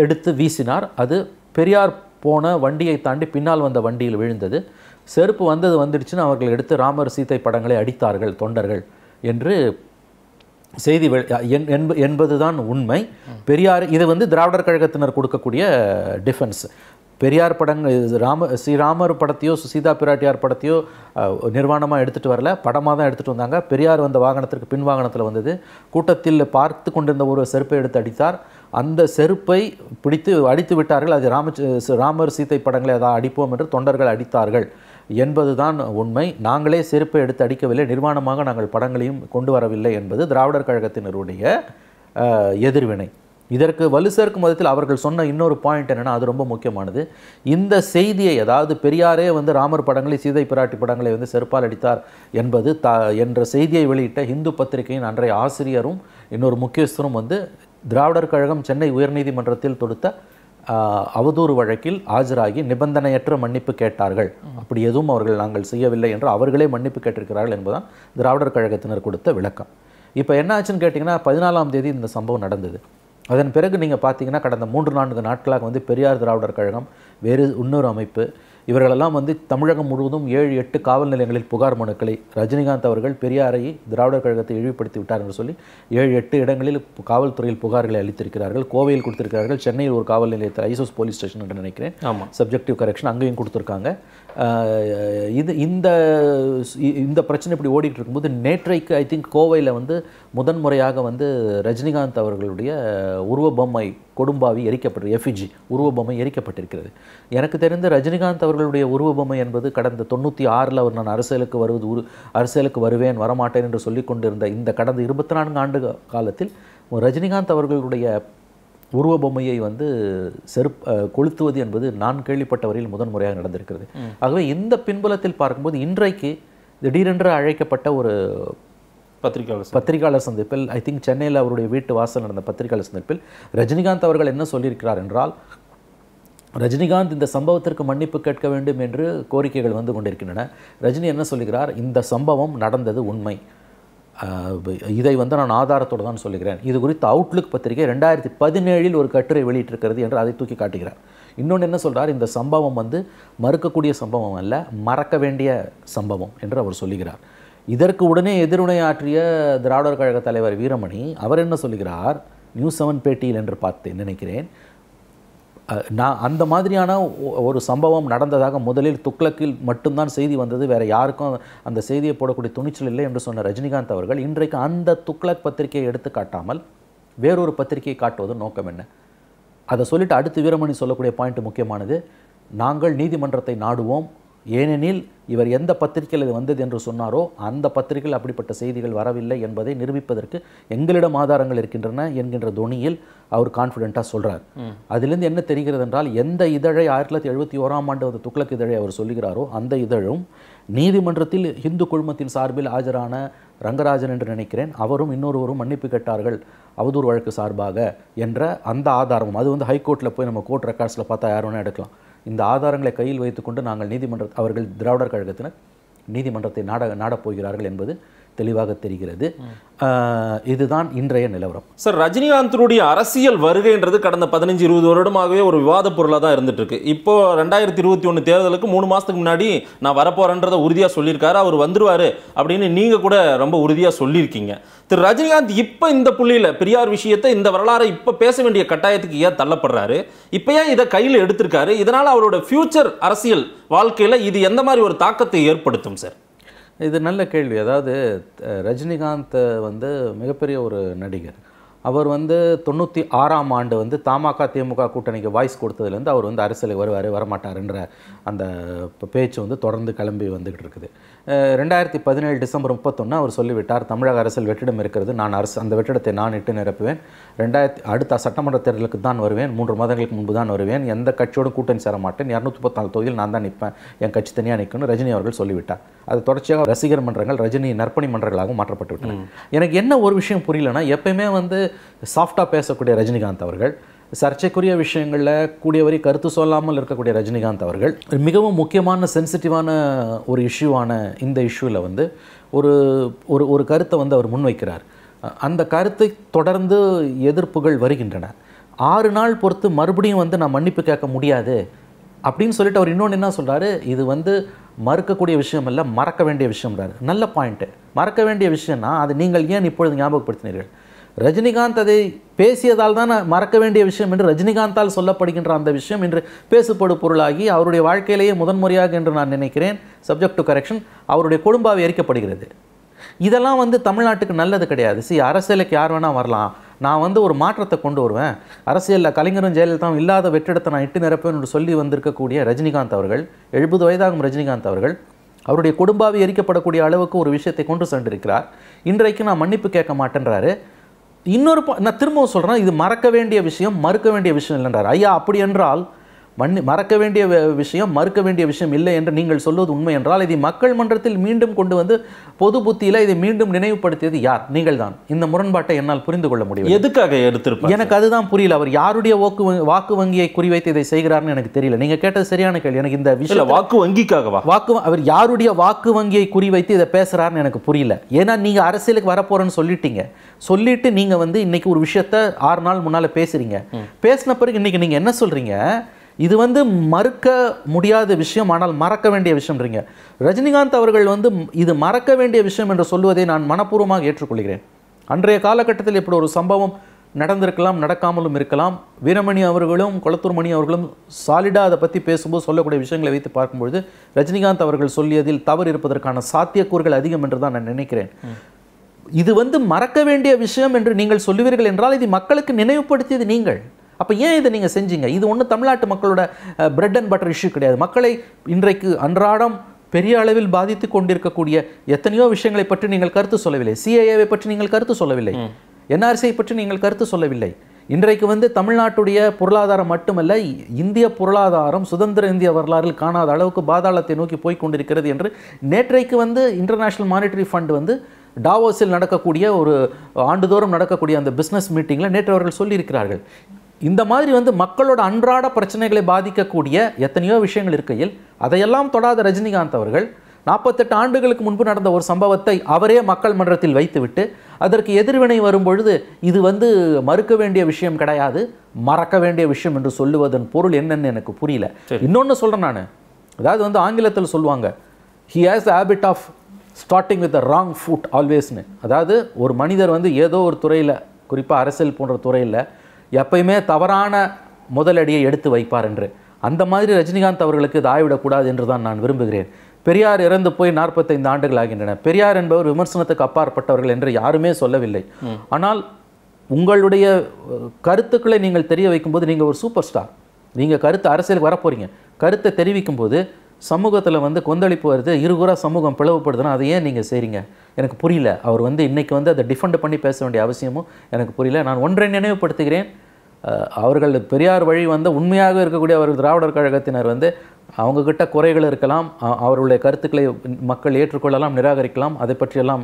எடுத்து வீசினார் அது பெரியார் போன வண்டியை தாண்டி பின்னால் வந்த வண்டியில் விழுந்தது செருப்பு வந்தது வந்துடுச்சுன்னு அவர்கள் எடுத்து ராமர் சீத்தை படங்களை அடித்தார்கள் தொண்டர்கள் என்று செய்தி என்பது தான் உண்மை பெரியார் இது வந்து திராவிடர் கழகத்தினர் கொடுக்கக்கூடிய டிஃபென்ஸ் பெரியார் படங்கள் ராம ஸ்ரீராமர் படத்தையோ சுசீதா பிராட்டியார் படத்தையோ நிர்வாணமாக எடுத்துகிட்டு வரல படமாக தான் எடுத்துகிட்டு வந்தாங்க பெரியார் வந்த வாகனத்திற்கு பின் வாகனத்தில் வந்தது கூட்டத்தில் பார்த்து கொண்டிருந்த ஒரு செருப்பை எடுத்து அடித்தார் அந்த செருப்பை பிடித்து அடித்து விட்டார்கள் அது ராம ராமர் சீத்தை படங்களை அதான் அடிப்போம் என்று தொண்டர்கள் அடித்தார்கள் என்பது தான் உண்மை நாங்களே செருப்பை எடுத்து அடிக்கவில்லை நிர்வாணமாக நாங்கள் படங்களையும் கொண்டு வரவில்லை என்பது திராவிடர் கழகத்தினருடைய எதிர்வினை இதற்கு வலு சேர்க்கும் விதத்தில் அவர்கள் சொன்ன இன்னொரு பாயிண்ட் என்னென்னா அது ரொம்ப முக்கியமானது இந்த செய்தியை அதாவது பெரியாரே வந்து ராமர் படங்களை சீதை பிராட்டி படங்களை வந்து செருப்பால் அடித்தார் என்பது த என்ற செய்தியை வெளியிட்ட இந்து பத்திரிகையின் அன்றைய ஆசிரியரும் இன்னொரு முக்கியஸ்தரும் வந்து திராவிடர் கழகம் சென்னை உயர்நீதிமன்றத்தில் தொடுத்த அவதூறு வழக்கில் ஆஜராகி நிபந்தனையற்ற மன்னிப்பு கேட்டார்கள் அப்படி எதுவும் அவர்கள் நாங்கள் செய்யவில்லை என்று அவர்களே மன்னிப்பு கேட்டிருக்கிறார்கள் என்பதுதான் திராவிடர் கழகத்தினர் கொடுத்த விளக்கம் இப்போ என்னாச்சுன்னு கேட்டிங்கன்னா பதினாலாம் தேதி இந்த சம்பவம் நடந்தது அதன் பிறகு நீங்கள் பார்த்தீங்கன்னா கடந்த மூன்று நான்கு நாட்களாக வந்து பெரியார் திராவிடர் கழகம் வேறு இன்னொரு அமைப்பு இவர்களெல்லாம் வந்து தமிழகம் முழுவதும் ஏழு எட்டு காவல் நிலையங்களில் புகார் மனுக்களை ரஜினிகாந்த் அவர்கள் பெரியாரையை திராவிடர் கழகத்தை இழிவுபடுத்தி விட்டார் என்று சொல்லி ஏழு எட்டு இடங்களில் காவல்துறையில் புகார்களை அளித்திருக்கிறார்கள் கோவையில் கொடுத்திருக்கிறார்கள் சென்னையில் ஒரு காவல் நிலையத்தில் ஐசோஸ் போலீஸ் ஸ்டேஷன் என்று நினைக்கிறேன் ஆமாம் சப்ஜெக்டிவ் கரெக்ஷன் அங்கேயும் கொடுத்துருக்காங்க இது இந்த இந்த பிரச்சனை இப்படி ஓடிட்டு இருக்கும்போது நேற்றைக்கு ஐ திங்க் கோவையில் வந்து முதன்முறையாக வந்து ரஜினிகாந்த் அவர்களுடைய உருவ பொம்மை கொடும்பாவி எரிக்கப்பட்டு எஃபிஜி e உருவ பொம்மை எரிக்கப்பட்டிருக்கிறது எனக்கு தெரிந்த ரஜினிகாந்த் அவர்களுடைய உருவ பொம்மை என்பது கடந்த தொண்ணூற்றி ஆறில் அவர் நான் அரசியலுக்கு வருவது உரு அரசியலுக்கு வருவேன் வரமாட்டேன் என்று சொல்லி கொண்டிருந்த இந்த கடந்த இருபத்தி நான்கு ஆண்டு காலத்தில் ரஜினிகாந்த் அவர்களுடைய உருவ பொம்மையை வந்து செருப் கொளுத்துவது என்பது நான் கேள்விப்பட்ட வரையில் முதன்முறையாக நடந்திருக்கிறது ஆகவே இந்த பின்புலத்தில் பார்க்கும்போது இன்றைக்கு திடீரென்று அழைக்கப்பட்ட ஒரு பத்திரிகையாளர் பத்திரிகையாளர் சந்திப்பில் ஐ திங்க் சென்னையில் அவருடைய வீட்டு வாசல் நடந்த பத்திரிகையாளர் சந்திப்பில் ரஜினிகாந்த் அவர்கள் என்ன சொல்லியிருக்கிறார் என்றால் ரஜினிகாந்த் இந்த சம்பவத்திற்கு மன்னிப்பு கேட்க வேண்டும் என்று கோரிக்கைகள் வந்து கொண்டிருக்கின்றன ரஜினி என்ன சொல்லுகிறார் இந்த சம்பவம் நடந்தது உண்மை இதை வந்து நான் ஆதாரத்தோடு தான் சொல்லுகிறேன் இது குறித்து அவுட்லுக் பத்திரிகை ரெண்டாயிரத்தி பதினேழில் ஒரு கட்டுரை வெளியிட்டிருக்கிறது என்று அதை தூக்கி காட்டுகிறார் இன்னொன்று என்ன சொல்கிறார் இந்த சம்பவம் வந்து மறுக்கக்கூடிய சம்பவம் அல்ல மறக்க வேண்டிய சம்பவம் என்று அவர் சொல்லுகிறார் இதற்கு உடனே எதிர்வினையாற்றிய திராவிடர் கழக தலைவர் வீரமணி அவர் என்ன சொல்லுகிறார் நியூஸ் செவன் பேட்டியில் என்று பார்த்தேன் நினைக்கிறேன் நான் அந்த மாதிரியான ஒரு சம்பவம் நடந்ததாக முதலில் துக்ளக்கில் மட்டும்தான் செய்தி வந்தது வேறு யாருக்கும் அந்த செய்தியை போடக்கூடிய துணிச்சல் இல்லை என்று சொன்ன ரஜினிகாந்த் அவர்கள் இன்றைக்கு அந்த துக்ளக் பத்திரிகையை எடுத்து காட்டாமல் வேறொரு பத்திரிகையை காட்டுவது நோக்கம் என்ன அதை சொல்லிவிட்டு அடுத்து வீரமணி சொல்லக்கூடிய பாயிண்ட் முக்கியமானது நாங்கள் நீதிமன்றத்தை நாடுவோம் ஏனெனில் இவர் எந்த பத்திரிகையில் இது வந்தது என்று சொன்னாரோ அந்த பத்திரிகையில் அப்படிப்பட்ட செய்திகள் வரவில்லை என்பதை நிரூபிப்பதற்கு எங்களிடம் ஆதாரங்கள் இருக்கின்றன என்கின்ற துணியில் அவர் கான்ஃபிடென்ட்டாக சொல்கிறார் அதிலிருந்து என்ன தெரிகிறது என்றால் எந்த இதழை ஆயிரத்தி தொள்ளாயிரத்தி எழுபத்தி ஓராம் ஆண்டு வந்த துக்ளக் இதழை அவர் சொல்கிறாரோ அந்த இதழும் நீதிமன்றத்தில் இந்து குழுமத்தின் சார்பில் ஆஜரான ரங்கராஜன் என்று நினைக்கிறேன் அவரும் இன்னொருவரும் மன்னிப்பு கேட்டார்கள் அவதூறு வழக்கு சார்பாக என்ற அந்த ஆதாரமும் அது வந்து ஹைகோர்ட்டில் போய் நம்ம கோர்ட் ரெக்கார்ட்ஸில் பார்த்தா யார் வேணால் எடுக்கலாம் இந்த ஆதாரங்களை கையில் வைத்துக்கொண்டு நாங்கள் நீதிமன்ற அவர்கள் திராவிடர் கழகத்தினர் நீதிமன்றத்தை நாட நாடப்போகிறார்கள் என்பது தெளிவாக தெரிகிறது இதுதான் இன்றைய நிலவரம் சார் ரஜினிகாந்தனுடைய அரசியல் வருகைன்றது கடந்த பதினஞ்சு இருபது வருடமாகவே ஒரு விவாத பொருளாக தான் இருந்துட்டு இருக்கு இப்போ ரெண்டாயிரத்தி இருபத்தி ஒன்று தேர்தலுக்கு மூணு மாதத்துக்கு முன்னாடி நான் வரப்போறேன்றதை உறுதியாக சொல்லியிருக்காரு அவர் வந்துருவாரு அப்படின்னு நீங்கள் கூட ரொம்ப உறுதியாக சொல்லியிருக்கீங்க திரு ரஜினிகாந்த் இப்போ இந்த புள்ளியில் பெரியார் விஷயத்தை இந்த வரலாறை இப்போ பேச வேண்டிய கட்டாயத்துக்கு ஏன் தள்ளப்படுறாரு இப்போ ஏன் இதை கையில் எடுத்திருக்காரு இதனால் அவரோட ஃபியூச்சர் அரசியல் வாழ்க்கையில் இது எந்த மாதிரி ஒரு தாக்கத்தை ஏற்படுத்தும் சார் இது நல்ல கேள்வி அதாவது ரஜினிகாந்த் வந்து மிகப்பெரிய ஒரு நடிகர் அவர் வந்து தொண்ணூற்றி ஆறாம் ஆண்டு வந்து தமாக திமுக கூட்டணிக்கு வாய்ஸ் கொடுத்ததுலேருந்து அவர் வந்து அரசியலுக்கு வருவார் வரமாட்டாருன்ற அந்த பேச்சு வந்து தொடர்ந்து கிளம்பி வந்துக்கிட்டு இருக்குது ரெண்டாயிரத்தி பதினேழு டிசம்பர் முப்பத்தொன்று அவர் சொல்லிவிட்டார் தமிழக அரசில் வெற்றிடம் இருக்கிறது நான் அரசு அந்த வெற்றிடத்தை நான் இட்டு நிரப்புவேன் ரெண்டாயிரத்தி அடுத்த சட்டமன்ற தேர்தலுக்கு தான் வருவேன் மூன்று மாதங்களுக்கு முன்பு தான் வருவேன் எந்த கட்சியோடும் கூட்டணி சேர மாட்டேன் இரநூத்தி முப்பத்தாலு தொகுதியில் நான் தான் நிற்பேன் என் கட்சி தனியாக நிற்கணும் ரஜினி அவர்கள் சொல்லிவிட்டார் அது தொடர்ச்சியாக ரசிகர் மன்றங்கள் ரஜினி நற்பணி மன்றங்களாகவும் மாற்றப்பட்டு விட்டன எனக்கு என்ன ஒரு விஷயம் புரியலன்னா எப்பயுமே வந்து சாஃப்டாக பேசக்கூடிய ரஜினிகாந்த் அவர்கள் சர்ச்சைக்குரிய விஷயங்களில் கூடியவரை கருத்து சொல்லாமல் இருக்கக்கூடிய ரஜினிகாந்த் அவர்கள் மிகவும் முக்கியமான சென்சிட்டிவான ஒரு இஷ்யூவான இந்த இஷ்யூவில் வந்து ஒரு ஒரு ஒரு கருத்தை வந்து அவர் முன்வைக்கிறார் அந்த கருத்தை தொடர்ந்து எதிர்ப்புகள் வருகின்றன ஆறு நாள் பொறுத்து மறுபடியும் வந்து நான் மன்னிப்பு கேட்க முடியாது அப்படின்னு சொல்லிட்டு அவர் இன்னொன்று என்ன சொல்கிறாரு இது வந்து மறுக்கக்கூடிய விஷயம் இல்லை மறக்க வேண்டிய விஷயம்ன்றாரு நல்ல பாயிண்ட்டு மறக்க வேண்டிய விஷயம்னா அது நீங்கள் ஏன் இப்பொழுது ஞாபகப்படுத்தினீர்கள் ரஜினிகாந்த் அதை பேசியதால் தான் மறக்க வேண்டிய விஷயம் என்று ரஜினிகாந்தால் சொல்லப்படுகின்ற அந்த விஷயம் என்று பேசுபடு பொருளாகி அவருடைய வாழ்க்கையிலேயே முதன்முறையாக என்று நான் நினைக்கிறேன் சப்ஜெக்ட் டு கரெக்ஷன் அவருடைய குடும்பாவை எரிக்கப்படுகிறது இதெல்லாம் வந்து தமிழ்நாட்டுக்கு நல்லது கிடையாது சி அரசியலுக்கு யார் வேணால் வரலாம் நான் வந்து ஒரு மாற்றத்தை கொண்டு வருவேன் அரசியலில் கலைஞரும் ஜெயலலிதாவும் இல்லாத வெற்றிடத்தை நான் இட்டு என்று சொல்லி வந்திருக்கக்கூடிய ரஜினிகாந்த் அவர்கள் எழுபது வயதாகும் ரஜினிகாந்த் அவர்கள் அவருடைய குடும்பாவை எரிக்கப்படக்கூடிய அளவுக்கு ஒரு விஷயத்தை கொண்டு சென்றிருக்கிறார் இன்றைக்கு நான் மன்னிப்பு கேட்க மாட்டேன்றாரு இன்னொரு நான் திரும்பவும் சொல்கிறேன் இது மறக்க வேண்டிய விஷயம் மறுக்க வேண்டிய விஷயம் இல்லைன்றார் ஐயா அப்படி என்றால் மன்னி மறக்க வேண்டிய விஷயம் மறுக்க வேண்டிய விஷயம் இல்லை என்று நீங்கள் சொல்வது உண்மை என்றால் இதை மக்கள் மன்றத்தில் மீண்டும் கொண்டு வந்து பொது புத்தியில் இதை மீண்டும் நினைவுபடுத்தியது யார் நீங்கள் தான் இந்த முரண்பாட்டை என்னால் புரிந்து கொள்ள முடியும் எதுக்காக எடுத்திருப்பார் எனக்கு அதுதான் புரியல அவர் யாருடைய வாக்கு வாக்கு வங்கியை குறிவைத்து இதை செய்கிறார்னு எனக்கு தெரியல நீங்கள் கேட்டது சரியான கேள்வி எனக்கு இந்த விஷயம் வாக்கு வங்கிக்காக வாக்கு அவர் யாருடைய வாக்கு வங்கியை குறிவைத்து இதை பேசுகிறார்னு எனக்கு புரியல ஏன்னா நீங்கள் அரசியலுக்கு வரப்போகிறேன்னு சொல்லிட்டீங்க சொல்லிட்டு நீங்கள் வந்து இன்னைக்கு ஒரு விஷயத்த ஆறு நாள் முன்னால் பேசுகிறீங்க பேசின பிறகு இன்னைக்கு நீங்கள் என்ன சொல்கிறீங்க இது வந்து மறுக்க முடியாத விஷயம் ஆனால் மறக்க வேண்டிய விஷயம்ன்றீங்க ரஜினிகாந்த் அவர்கள் வந்து இது மறக்க வேண்டிய விஷயம் என்று சொல்வதை நான் மனப்பூர்வமாக ஏற்றுக்கொள்கிறேன் அன்றைய காலகட்டத்தில் இப்படி ஒரு சம்பவம் நடந்திருக்கலாம் நடக்காமலும் இருக்கலாம் வீரமணி அவர்களும் குளத்தூர் மணி அவர்களும் சாலிடாக அதை பற்றி பேசும்போது சொல்லக்கூடிய விஷயங்களை வைத்து பார்க்கும்பொழுது ரஜினிகாந்த் அவர்கள் சொல்லியதில் தவறு இருப்பதற்கான சாத்தியக்கூறுகள் அதிகம் என்று தான் நான் நினைக்கிறேன் இது வந்து மறக்க வேண்டிய விஷயம் என்று நீங்கள் சொல்லுவீர்கள் என்றால் இது மக்களுக்கு நினைவுபடுத்தியது நீங்கள் அப்போ ஏன் இதை நீங்கள் செஞ்சீங்க இது ஒன்றும் தமிழ்நாட்டு மக்களோட பிரெட் அண்ட் பட்டர் இஷ்யூ கிடையாது மக்களை இன்றைக்கு அன்றாடம் பெரிய அளவில் பாதித்து கொண்டிருக்கக்கூடிய எத்தனையோ விஷயங்களை பற்றி நீங்கள் கருத்து சொல்லவில்லை சிஐஏவை பற்றி நீங்கள் கருத்து சொல்லவில்லை என்ஆர்சியை பற்றி நீங்கள் கருத்து சொல்லவில்லை இன்றைக்கு வந்து தமிழ்நாட்டுடைய பொருளாதாரம் மட்டுமல்ல இந்திய பொருளாதாரம் சுதந்திர இந்திய வரலாறில் காணாத அளவுக்கு பாதாளத்தை நோக்கி போய் கொண்டிருக்கிறது என்று நேற்றைக்கு வந்து இன்டர்நேஷ்னல் மானிட்டரி ஃபண்ட் வந்து டாவோஸில் நடக்கக்கூடிய ஒரு ஆண்டுதோறும் நடக்கக்கூடிய அந்த பிஸ்னஸ் மீட்டிங்கில் நேற்று அவர்கள் சொல்லியிருக்கிறார்கள் இந்த மாதிரி வந்து மக்களோட அன்றாட பிரச்சனைகளை பாதிக்கக்கூடிய எத்தனையோ விஷயங்கள் இருக்கையில் அதையெல்லாம் தொடாத ரஜினிகாந்த் அவர்கள் நாற்பத்தெட்டு ஆண்டுகளுக்கு முன்பு நடந்த ஒரு சம்பவத்தை அவரே மக்கள் மன்றத்தில் வைத்துவிட்டு அதற்கு எதிர்வினை வரும்பொழுது இது வந்து மறுக்க வேண்டிய விஷயம் கிடையாது மறக்க வேண்டிய விஷயம் என்று சொல்லுவதன் பொருள் என்னென்னு எனக்கு புரியல இன்னொன்று சொல்கிறேன் நான் அதாவது வந்து ஆங்கிலத்தில் சொல்லுவாங்க he has habit of starting with the wrong foot ஆல்வேஸ்னு அதாவது ஒரு மனிதர் வந்து ஏதோ ஒரு துறையில் குறிப்பாக அரசியல் போன்ற துறையில் எப்பயுமே தவறான முதலடியை எடுத்து வைப்பார் என்று அந்த மாதிரி ரஜினிகாந்த் அவர்களுக்கு தாய்விடக்கூடாது என்று தான் நான் விரும்புகிறேன் பெரியார் இறந்து போய் நாற்பத்தைந்து ஆண்டுகள் ஆகின்றன பெரியார் என்பவர் விமர்சனத்துக்கு அப்பாற்பட்டவர்கள் என்று யாருமே சொல்லவில்லை ஆனால் உங்களுடைய கருத்துக்களை நீங்கள் தெரிய வைக்கும்போது நீங்கள் ஒரு சூப்பர் ஸ்டார் நீங்கள் கருத்து அரசியலுக்கு வரப்போகிறீங்க கருத்தை தெரிவிக்கும் போது சமூகத்தில் வந்து கொந்தளிப்பு வருது இருகுறா சமூகம் பிளவுபடுதுன்னா அதை ஏன் நீங்கள் செய்கிறீங்க எனக்கு புரியல அவர் வந்து இன்றைக்கி வந்து அதை டிஃபெண்ட் பண்ணி பேச வேண்டிய அவசியமும் எனக்கு புரியல நான் ஒன்றை நினைவுபடுத்துகிறேன் அவர்கள் பெரியார் வழி வந்து உண்மையாக இருக்கக்கூடிய அவர்கள் திராவிடர் கழகத்தினர் வந்து அவங்கக்கிட்ட குறைகள் இருக்கலாம் அவர்களுடைய கருத்துக்களை மக்கள் ஏற்றுக்கொள்ளலாம் நிராகரிக்கலாம் அதை பற்றியெல்லாம்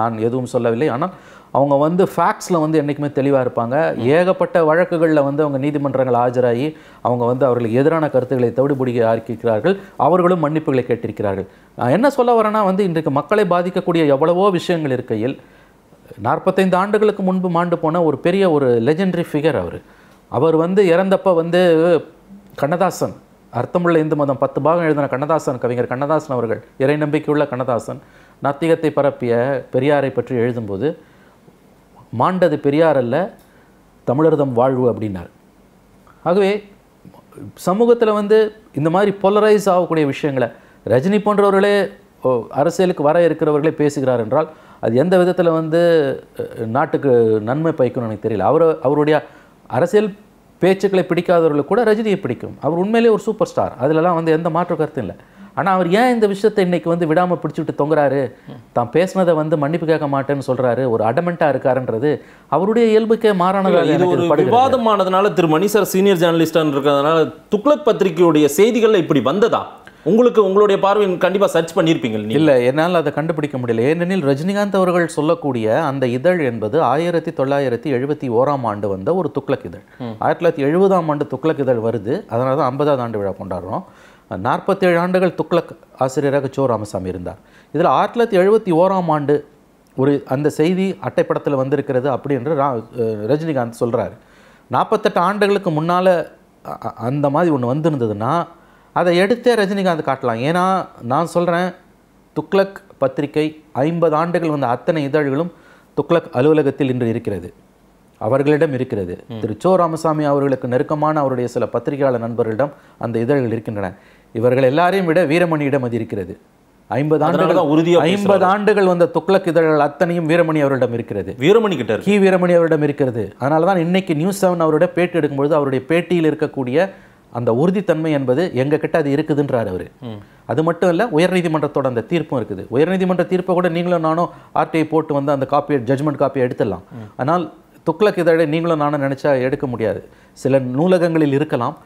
நான் எதுவும் சொல்லவில்லை ஆனால் அவங்க வந்து ஃபேக்ட்ஸில் வந்து என்றைக்குமே தெளிவாக இருப்பாங்க ஏகப்பட்ட வழக்குகளில் வந்து அவங்க நீதிமன்றங்கள் ஆஜராகி அவங்க வந்து அவர்களுக்கு எதிரான கருத்துக்களை தவிடுபொடிக்க ஆக்கியிருக்கிறார்கள் அவர்களும் மன்னிப்புகளை கேட்டிருக்கிறார்கள் என்ன சொல்ல வரேன்னா வந்து இன்றைக்கு மக்களை பாதிக்கக்கூடிய எவ்வளவோ விஷயங்கள் இருக்கையில் நாற்பத்தைந்து ஆண்டுகளுக்கு முன்பு மாண்டு போன ஒரு பெரிய ஒரு லெஜெண்டரி ஃபிகர் அவர் அவர் வந்து இறந்தப்போ வந்து கண்ணதாசன் அர்த்தமுள்ள இந்து மதம் பத்து பாகம் எழுதின கண்ணதாசன் கவிஞர் கண்ணதாசன் அவர்கள் இறை நம்பிக்கையுள்ள கண்ணதாசன் நாத்திகத்தை பரப்பிய பெரியாரை பற்றி எழுதும்போது மாண்டது பெரியார் அல்ல தமிழர்தம் வாழ்வு அப்படின்னார் ஆகவே சமூகத்தில் வந்து இந்த மாதிரி போலரைஸ் ஆகக்கூடிய விஷயங்களை ரஜினி போன்றவர்களே அரசியலுக்கு வர இருக்கிறவர்களே பேசுகிறார் என்றால் அது எந்த விதத்தில் வந்து நாட்டுக்கு நன்மை பயக்கணும்னு எனக்கு தெரியல அவர் அவருடைய அரசியல் பேச்சுக்களை பிடிக்காதவர்களுக்கு கூட ரஜினியை பிடிக்கும் அவர் உண்மையிலே ஒரு சூப்பர் ஸ்டார் அதிலலாம் வந்து எந்த மாற்று கருத்தும் இல்லை ஆனால் அவர் ஏன் இந்த விஷயத்தை இன்னைக்கு வந்து விடாமல் விட்டு தொங்குறாரு தான் பேசினதை வந்து மன்னிப்பு கேட்க மாட்டேன்னு சொல்கிறாரு ஒரு அடமெண்ட்டாக இருக்காருன்றது அவருடைய இயல்புக்கே மாறானதாக இது ஒரு விவாதமானதுனால திரு மணிசர் சீனியர் ஜேர்னலிஸ்டான் இருக்கிறதுனால துக்ளக் பத்திரிகையுடைய செய்திகள் இப்படி வந்ததா உங்களுக்கு உங்களுடைய பார்வை கண்டிப்பாக சர்ச் பண்ணியிருப்பீங்க இல்லை என்னால் அதை கண்டுபிடிக்க முடியல ஏனெனில் ரஜினிகாந்த் அவர்கள் சொல்லக்கூடிய அந்த இதழ் என்பது ஆயிரத்தி தொள்ளாயிரத்தி எழுபத்தி ஓராம் ஆண்டு வந்த ஒரு துக்ளக் இதழ் ஆயிரத்தி தொள்ளாயிரத்தி எழுபதாம் ஆண்டு துக்ளக் இதழ் வருது அதனால தான் ஐம்பதாவது ஆண்டு விழா கொண்டாடுறோம் நாற்பத்தேழு ஆண்டுகள் துக்ளக் ஆசிரியராக சோ ராமசாமி இருந்தார் இதில் ஆயிரத்தி தொள்ளாயிரத்தி எழுபத்தி ஓராம் ஆண்டு ஒரு அந்த செய்தி அட்டைப்படத்தில் வந்திருக்கிறது அப்படின்னு ரா ரஜினிகாந்த் சொல்கிறார் நாற்பத்தெட்டு ஆண்டுகளுக்கு முன்னால் அந்த மாதிரி ஒன்று வந்திருந்ததுன்னா அதை எடுத்தே ரஜினிகாந்த் காட்டலாம் ஏன்னா நான் சொல்கிறேன் துக்ளக் பத்திரிகை ஐம்பது ஆண்டுகள் வந்த அத்தனை இதழ்களும் துக்ளக் அலுவலகத்தில் இன்று இருக்கிறது அவர்களிடம் இருக்கிறது திரு சோ ராமசாமி அவர்களுக்கு நெருக்கமான அவருடைய சில பத்திரிகையாளர் நண்பர்களிடம் அந்த இதழ்கள் இருக்கின்றன இவர்கள் எல்லாரையும் விட வீரமணியிடம் அது இருக்கிறது ஐம்பது ஆண்டுகள் ஐம்பது ஆண்டுகள் வந்த துக்ளக் இதழ்கள் அத்தனையும் வீரமணி அவரிடம் இருக்கிறது வீரமணி கிட்ட கி வீரமணி அவரிடம் இருக்கிறது அதனால தான் இன்னைக்கு நியூஸ் செவன் அவருடைய பேட்டி எடுக்கும்பொழுது அவருடைய பேட்டியில் இருக்கக்கூடிய அந்த உறுதித்தன்மை என்பது எங்ககிட்ட அது இருக்குதுன்றார் அவர் அது மட்டும் இல்லை உயர்நீதிமன்றத்தோட அந்த தீர்ப்பும் இருக்குது உயர்நீதிமன்ற தீர்ப்பை கூட நீங்களும் நானும் ஆர்டிஐ போட்டு வந்து அந்த காப்பியை ஜட்மெண்ட் காப்பியை எடுத்துடலாம் ஆனால் துக்ளக் இதழை நீங்களும் நானும் நினச்சா எடுக்க முடியாது சில நூலகங்களில் இருக்கலாம்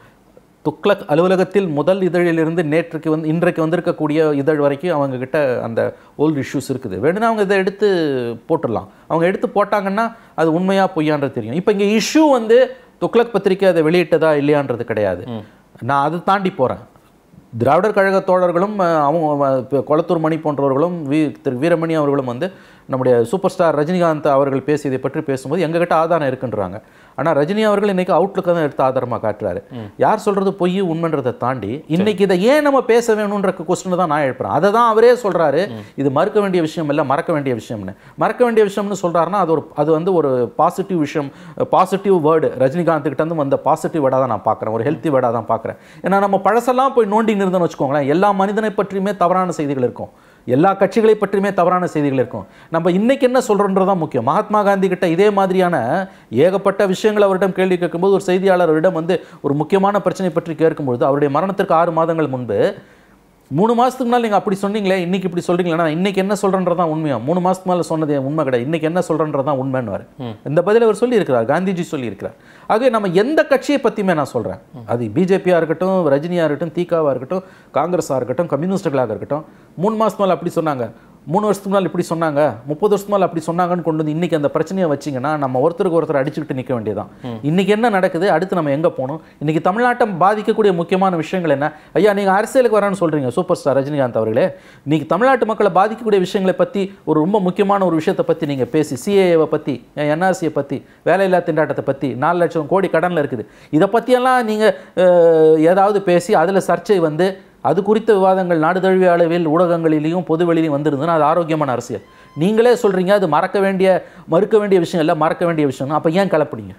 துக்ளக் அலுவலகத்தில் முதல் இதழிலிருந்து நேற்றுக்கு வந்து இன்றைக்கு வந்திருக்கக்கூடிய இதழ் வரைக்கும் அவங்கக்கிட்ட அந்த ஓல்டு இஷ்யூஸ் இருக்குது வேணும்னா அவங்க இதை எடுத்து போட்டுடலாம் அவங்க எடுத்து போட்டாங்கன்னா அது உண்மையாக பொய்யான்றது தெரியும் இப்போ இங்கே இஷ்யூ வந்து துக்ளக் பத்திரிக்கை அதை வெளியிட்டதா இல்லையான்றது கிடையாது நான் அதை தாண்டி போகிறேன் திராவிடர் கழக தோழர்களும் அவங்க கொளத்தூர் மணி போன்றவர்களும் வீ திரு வீரமணி அவர்களும் வந்து நம்முடைய சூப்பர் ஸ்டார் ரஜினிகாந்த் அவர்கள் பேசியதை பற்றி பேசும்போது எங்ககிட்ட ஆதாரம் இருக்குன்றாங்க ஆனால் ரஜினி அவர்கள் இன்றைக்கி அவுட்லுக்கு தான் எடுத்து ஆதாரமாக காட்டுறாரு யார் சொல்கிறது பொய் உண்மைன்றதை தாண்டி இன்றைக்கி இதை ஏன் நம்ம பேச வேணுன்ற கொஸ்டின் தான் நான் எழுப்புறேன் அதை தான் அவரே சொல்கிறாரு இது மறுக்க வேண்டிய விஷயம் இல்லை மறக்க வேண்டிய விஷயம்னு மறக்க வேண்டிய விஷயம்னு சொல்கிறாருன்னா அது ஒரு அது வந்து ஒரு பாசிட்டிவ் விஷயம் பாசிட்டிவ் வேர்டு ரஜினிகாந்த்கிட்டேருந்து வந்த பாசிட்டிவ் வேர்டாக தான் நான் பார்க்குறேன் ஒரு ஹெல்த்தி வேர்டாக தான் பார்க்குறேன் ஏன்னா நம்ம பழசெல்லாம் போய் நோண்டி நிறுத்தன்னு வச்சுக்கோங்களேன் எல்லா மனிதனை பற்றியுமே தவறான செய்திகள் இருக்கும் எல்லா கட்சிகளை பற்றியுமே தவறான செய்திகள் இருக்கும் நம்ம இன்றைக்கி என்ன சொல்கிறோன்றது தான் முக்கியம் மகாத்மா காந்தி கிட்ட இதே மாதிரியான ஏகப்பட்ட விஷயங்கள் அவரிடம் கேள்வி கேட்கும்போது ஒரு செய்தியாளர்களிடம் வந்து ஒரு முக்கியமான பிரச்சனை பற்றி கேட்கும்பொழுது அவருடைய மரணத்திற்கு ஆறு மாதங்கள் முன்பு மூணு மாதத்துக்கு மேலே நீங்கள் அப்படி சொன்னீங்களே இன்றைக்கி இப்படி சொல்கிறீங்களா இன்றைக்கி என்ன சொல்கிறன்றது தான் உண்மையாக மூணு மாதத்துக்கு மேலே சொன்னது உண்மை கிடையாது இன்றைக்கி என்ன சொல்கிறன்றது தான் உண்மைன்னு இந்த பதில் அவர் சொல்லியிருக்கிறார் காந்திஜி சொல்லியிருக்கிறார் ஆகவே நம்ம எந்த கட்சியை பற்றியுமே நான் சொல்கிறேன் அது பிஜேபியாக இருக்கட்டும் ரஜினியாக இருக்கட்டும் தீகாவாக இருக்கட்டும் காங்கிரஸாக இருக்கட்டும் கம்யூனிஸ்டுகளாக இருக்கட்டும் மூணு மாதத்துக்கு மேலே அப்படி சொன்னாங்க மூணு வருஷத்துக்கு முன்னால் இப்படி சொன்னாங்க முப்பது வருஷத்துக்கு மேலே அப்படி சொன்னாங்கன்னு கொண்டு வந்து இன்றைக்கி அந்த பிரச்சனையை வச்சிங்கன்னா நம்ம ஒருத்தருக்கு ஒருத்தர் அடிச்சுக்கிட்டு நிற்க வேண்டியதான் இன்றைக்கி என்ன நடக்குது அடுத்து நம்ம எங்கே போகணும் இன்றைக்கி தமிழ்நாட்டை பாதிக்கக்கூடிய முக்கியமான விஷயங்கள் என்ன ஐயா நீங்கள் அரசியலுக்கு வரேன்னு சொல்கிறீங்க சூப்பர் ஸ்டார் ரஜினிகாந்த் அவர்களே இன்றைக்கி தமிழ்நாட்டு மக்களை பாதிக்கக்கூடிய விஷயங்களை பற்றி ஒரு ரொம்ப முக்கியமான ஒரு விஷயத்தை பற்றி நீங்கள் பேசி சிஏஏவை பற்றி என்ஆர்சியை பற்றி வேலையில்லா திண்டாட்டத்தை பற்றி நாலு லட்சம் கோடி கடனில் இருக்குது இதை பற்றியெல்லாம் நீங்கள் ஏதாவது பேசி அதில் சர்ச்சை வந்து அது குறித்த விவாதங்கள் நாடு தழுவிய அளவில் ஊடகங்களிலேயும் பொதுவெளியிலையும் வந்திருந்ததுன்னா அது ஆரோக்கியமான அரசியல் நீங்களே சொல்கிறீங்க அது மறக்க வேண்டிய மறுக்க வேண்டிய விஷயம் இல்லை மறக்க வேண்டிய விஷயம் அப்போ ஏன் கலப்புறீங்க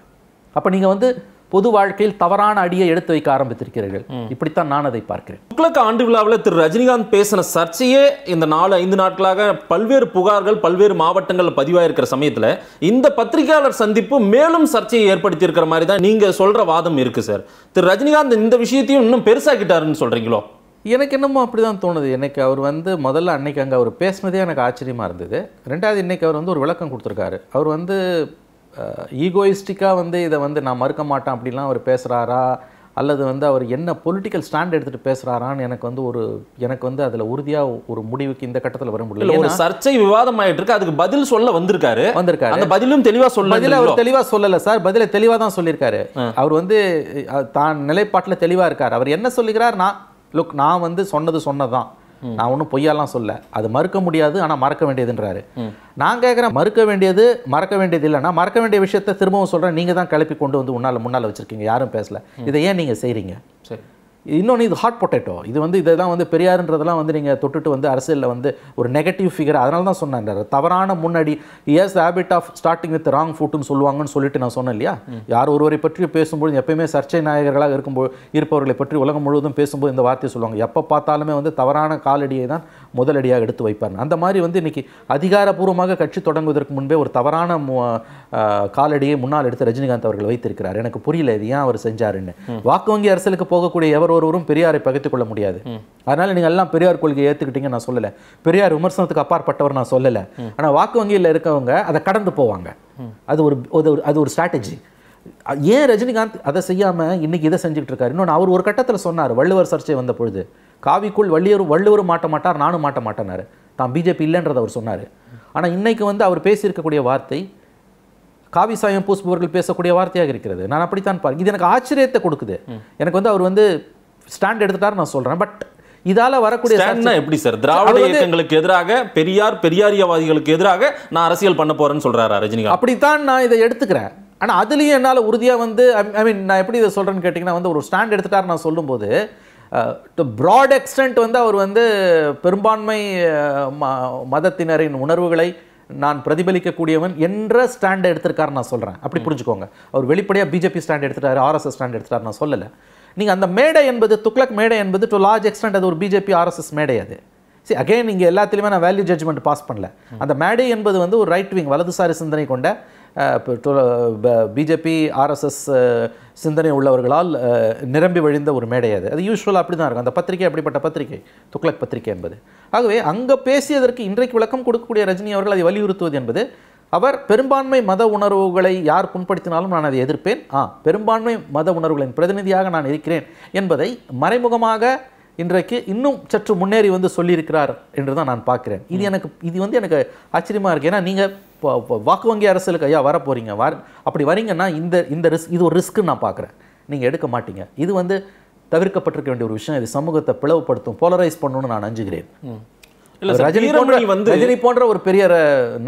அப்போ நீங்கள் வந்து பொது வாழ்க்கையில் தவறான அடியை எடுத்து வைக்க ஆரம்பித்திருக்கிறீர்கள் இப்படித்தான் நான் அதை பார்க்கிறேன் முக்லக் ஆண்டு விழாவில் திரு ரஜினிகாந்த் பேசின சர்ச்சையே இந்த நாலு ஐந்து நாட்களாக பல்வேறு புகார்கள் பல்வேறு மாவட்டங்களில் பதிவாயிருக்கிற சமயத்தில் இந்த பத்திரிகையாளர் சந்திப்பு மேலும் சர்ச்சையை ஏற்படுத்தி இருக்கிற மாதிரி தான் நீங்கள் சொல்கிற வாதம் இருக்குது சார் திரு ரஜினிகாந்த் இந்த விஷயத்தையும் இன்னும் பெருசாகிட்டாருன்னு சொல்கிறீங்களோ எனக்கு என்னமோ அப்படி தான் தோணுது எனக்கு அவர் வந்து முதல்ல அன்னைக்கு அங்கே அவர் பேசினதே எனக்கு ஆச்சரியமாக இருந்தது ரெண்டாவது இன்னைக்கு அவர் வந்து ஒரு விளக்கம் கொடுத்துருக்காரு அவர் வந்து ஈகோயிஸ்டிக்காக வந்து இதை வந்து நான் மறுக்க மாட்டேன் அப்படிலாம் அவர் பேசுகிறாரா அல்லது வந்து அவர் என்ன பொலிட்டிக்கல் ஸ்டாண்ட் எடுத்துகிட்டு பேசுகிறாரான்னு எனக்கு வந்து ஒரு எனக்கு வந்து அதில் உறுதியாக ஒரு முடிவுக்கு இந்த கட்டத்தில் வர முடியல ஒரு சர்ச்சை விவாதம் ஆகிட்டு இருக்கு அதுக்கு பதில் சொல்ல வந்திருக்காரு வந்திருக்காரு அந்த பதிலும் தெளிவாக சொல்ல பதில் அவர் தெளிவாக சொல்லலை சார் பதிலை தெளிவாக தான் சொல்லியிருக்காரு அவர் வந்து தான் நிலைப்பாட்டில் தெளிவாக இருக்கார் அவர் என்ன சொல்லுகிறார் நான் லுக் நான் வந்து சொன்னது சொன்னதான் நான் ஒன்றும் பொய்யாலாம் சொல்ல அது மறுக்க முடியாது ஆனால் மறக்க வேண்டியதுன்றாரு நான் கேட்குறேன் மறுக்க வேண்டியது மறக்க வேண்டியது இல்லைன்னா மறக்க வேண்டிய விஷயத்த திரும்பவும் சொல்கிறேன் நீங்கள் தான் கிளப்பி கொண்டு வந்து முன்னால் முன்னால் வச்சுருக்கீங்க யாரும் பேசல இதை ஏன் நீங்கள் செய்கிறீங்க சரி இன்னொன்று இது ஹாட் பொட்டேட்டோ இது வந்து இதெல்லாம் வந்து பெரியாருன்றதெல்லாம் வந்து நீங்கள் தொட்டுட்டு வந்து அரசியலில் வந்து ஒரு நெகட்டிவ் ஃபிகர் அதனால தான் சொன்னேன் தவறான முன்னாடி years habit of starting with wrong ஃபுட்னு சொல்லுவாங்கன்னு சொல்லிட்டு நான் சொன்னேன் இல்லையா யார் ஒருவரை பற்றி பேசும்போது எப்பயுமே சர்ச்சை நாயகர்களாக இருக்கும்போது இருப்பவர்களை பற்றி உலகம் முழுவதும் பேசும்போது இந்த வார்த்தையை சொல்லுவாங்க எப்போ பார்த்தாலுமே வந்து தவறான காலடியை தான் முதலடியாக எடுத்து வைப்பார் அந்த மாதிரி வந்து இன்றைக்கி அதிகாரப்பூர்வமாக கட்சி தொடங்குவதற்கு முன்பே ஒரு தவறான காலடியை முன்னால் எடுத்து ரஜினிகாந்த் அவர்கள் வைத்திருக்கிறார் எனக்கு புரியல இது ஏன் அவர் செஞ்சாருன்னு வாக்கு வங்கி அரசியலுக்கு போகக்கூடிய எவர் ஒருவரும் பெரியாரை பகிர்ந்து கொள்ள முடியாது அதனால் நீங்கள் எல்லாம் பெரியார் கொள்கையை ஏற்றுக்கிட்டீங்க நான் சொல்லலை பெரியார் விமர்சனத்துக்கு அப்பாற்பட்டவர் நான் சொல்லலை ஆனால் வாக்கு வங்கியில் இருக்கவங்க அதை கடந்து போவாங்க அது ஒரு அது ஒரு ஸ்ட்ராட்டஜி ஏன் ரஜினிகாந்த் அதை செய்யாமல் இன்னைக்கு இதை செஞ்சுக்கிட்டு இருக்காரு இன்னொன்று அவர் ஒரு கட்டத்தில் சொன்னார் வள்ளுவர் சர்ச்சை வந்த பொழுது காவிக்குள் வள்ளியரும் வள்ளுவரும் மாட்ட மாட்டார் நானும் மாட்ட மாட்டேன்னாரு தான் பிஜேபி இல்லைன்றதை அவர் சொன்னார் ஆனால் இன்னைக்கு வந்து அவர் பேசியிருக்கக்கூடிய வார்த்தை காவி சாயம் பூசுபவர்கள் பேசக்கூடிய வார்த்தையாக இருக்கிறது நான் அப்படித்தான் பாருங்க இது எனக்கு ஆச்சரியத்தை கொடுக்குது எனக்கு வந்து அவர் வந்து ஸ்டாண்ட் எடுத்துட்டார் நான் சொல்கிறேன் பட் இதால வரக்கூடிய எப்படி சார் திராவிட இயக்கங்களுக்கு எதிராக பெரியார் பெரியாரியவாதிகளுக்கு எதிராக நான் அரசியல் பண்ண போறேன்னு சொல்றாரு ரஜினி அப்படித்தான் நான் இதை எடுத்துக்கிறேன் ஆனால் அதுலேயும் என்னால் உறுதியாக வந்து ஐ மீன் நான் எப்படி இதை சொல்கிறேன்னு கேட்டிங்கன்னா வந்து ஒரு ஸ்டாண்ட் எடுத்துட்டார் நான் சொல்லும்போது டு ப்ராட் எக்ஸ்டென்ட் வந்து அவர் வந்து பெரும்பான்மை மதத்தினரின் உணர்வுகளை நான் பிரதிபலிக்கக்கூடியவன் என்ற ஸ்டாண்டை எடுத்திருக்காரு நான் சொல்கிறேன் அப்படி புரிஞ்சுக்கோங்க அவர் வெளிப்படையாக பிஜேபி ஸ்டாண்ட் எடுத்துட்டார் ஆர்எஸ்எஸ் ஸ்டாண்ட் எடுத்துட்டார் நான் சொல்லலை நீங்கள் அந்த மேடை என்பது துக்ளக் மேடை என்பது டு லார்ஜ் எக்ஸ்டெண்ட் அது ஒரு பிஜேபி ஆர்எஸ்எஸ் மேடை அது சரி அகைன் நீங்கள் எல்லாத்துலேயுமே நான் வேல்யூ ஜட்ஜ்மெண்ட் பாஸ் பண்ணல அந்த மேடை என்பது வந்து ஒரு ரைட் விங் வலதுசாரி சிந்தனை கொண்ட பிஜேபி ஆர்எஸ்எஸ் சிந்தனை உள்ளவர்களால் நிரம்பி வழிந்த ஒரு மேடை அது அது யூஸ்வலாக அப்படி தான் இருக்கும் அந்த பத்திரிகை அப்படிப்பட்ட பத்திரிகை துக்ளக் பத்திரிகை என்பது ஆகவே அங்கே பேசியதற்கு இன்றைக்கு விளக்கம் கொடுக்கக்கூடிய ரஜினி அவர்கள் அதை வலியுறுத்துவது என்பது அவர் பெரும்பான்மை மத உணர்வுகளை யார் புண்படுத்தினாலும் நான் அதை எதிர்ப்பேன் ஆ பெரும்பான்மை மத உணர்வுகளின் பிரதிநிதியாக நான் இருக்கிறேன் என்பதை மறைமுகமாக இன்றைக்கு இன்னும் சற்று முன்னேறி வந்து சொல்லியிருக்கிறார் என்று தான் நான் பார்க்குறேன் இது எனக்கு இது வந்து எனக்கு ஆச்சரியமாக இருக்குது ஏன்னா நீங்கள் வாக்கு வங்கி அரசியலுக்கு ஐயா வர போகிறீங்க வர அப்படி வரீங்கன்னா இந்த இந்த ரிஸ்க் இது ஒரு ரிஸ்க்குன்னு நான் பார்க்குறேன் நீங்கள் எடுக்க மாட்டீங்க இது வந்து தவிர்க்கப்பட்டிருக்க வேண்டிய ஒரு விஷயம் இது சமூகத்தை பிளவுபடுத்தும் போலரைஸ் பண்ணணும்னு நான் அஞ்சுகிறேன் ரஜினி போன்ற ரஜினி போன்ற ஒரு பெரிய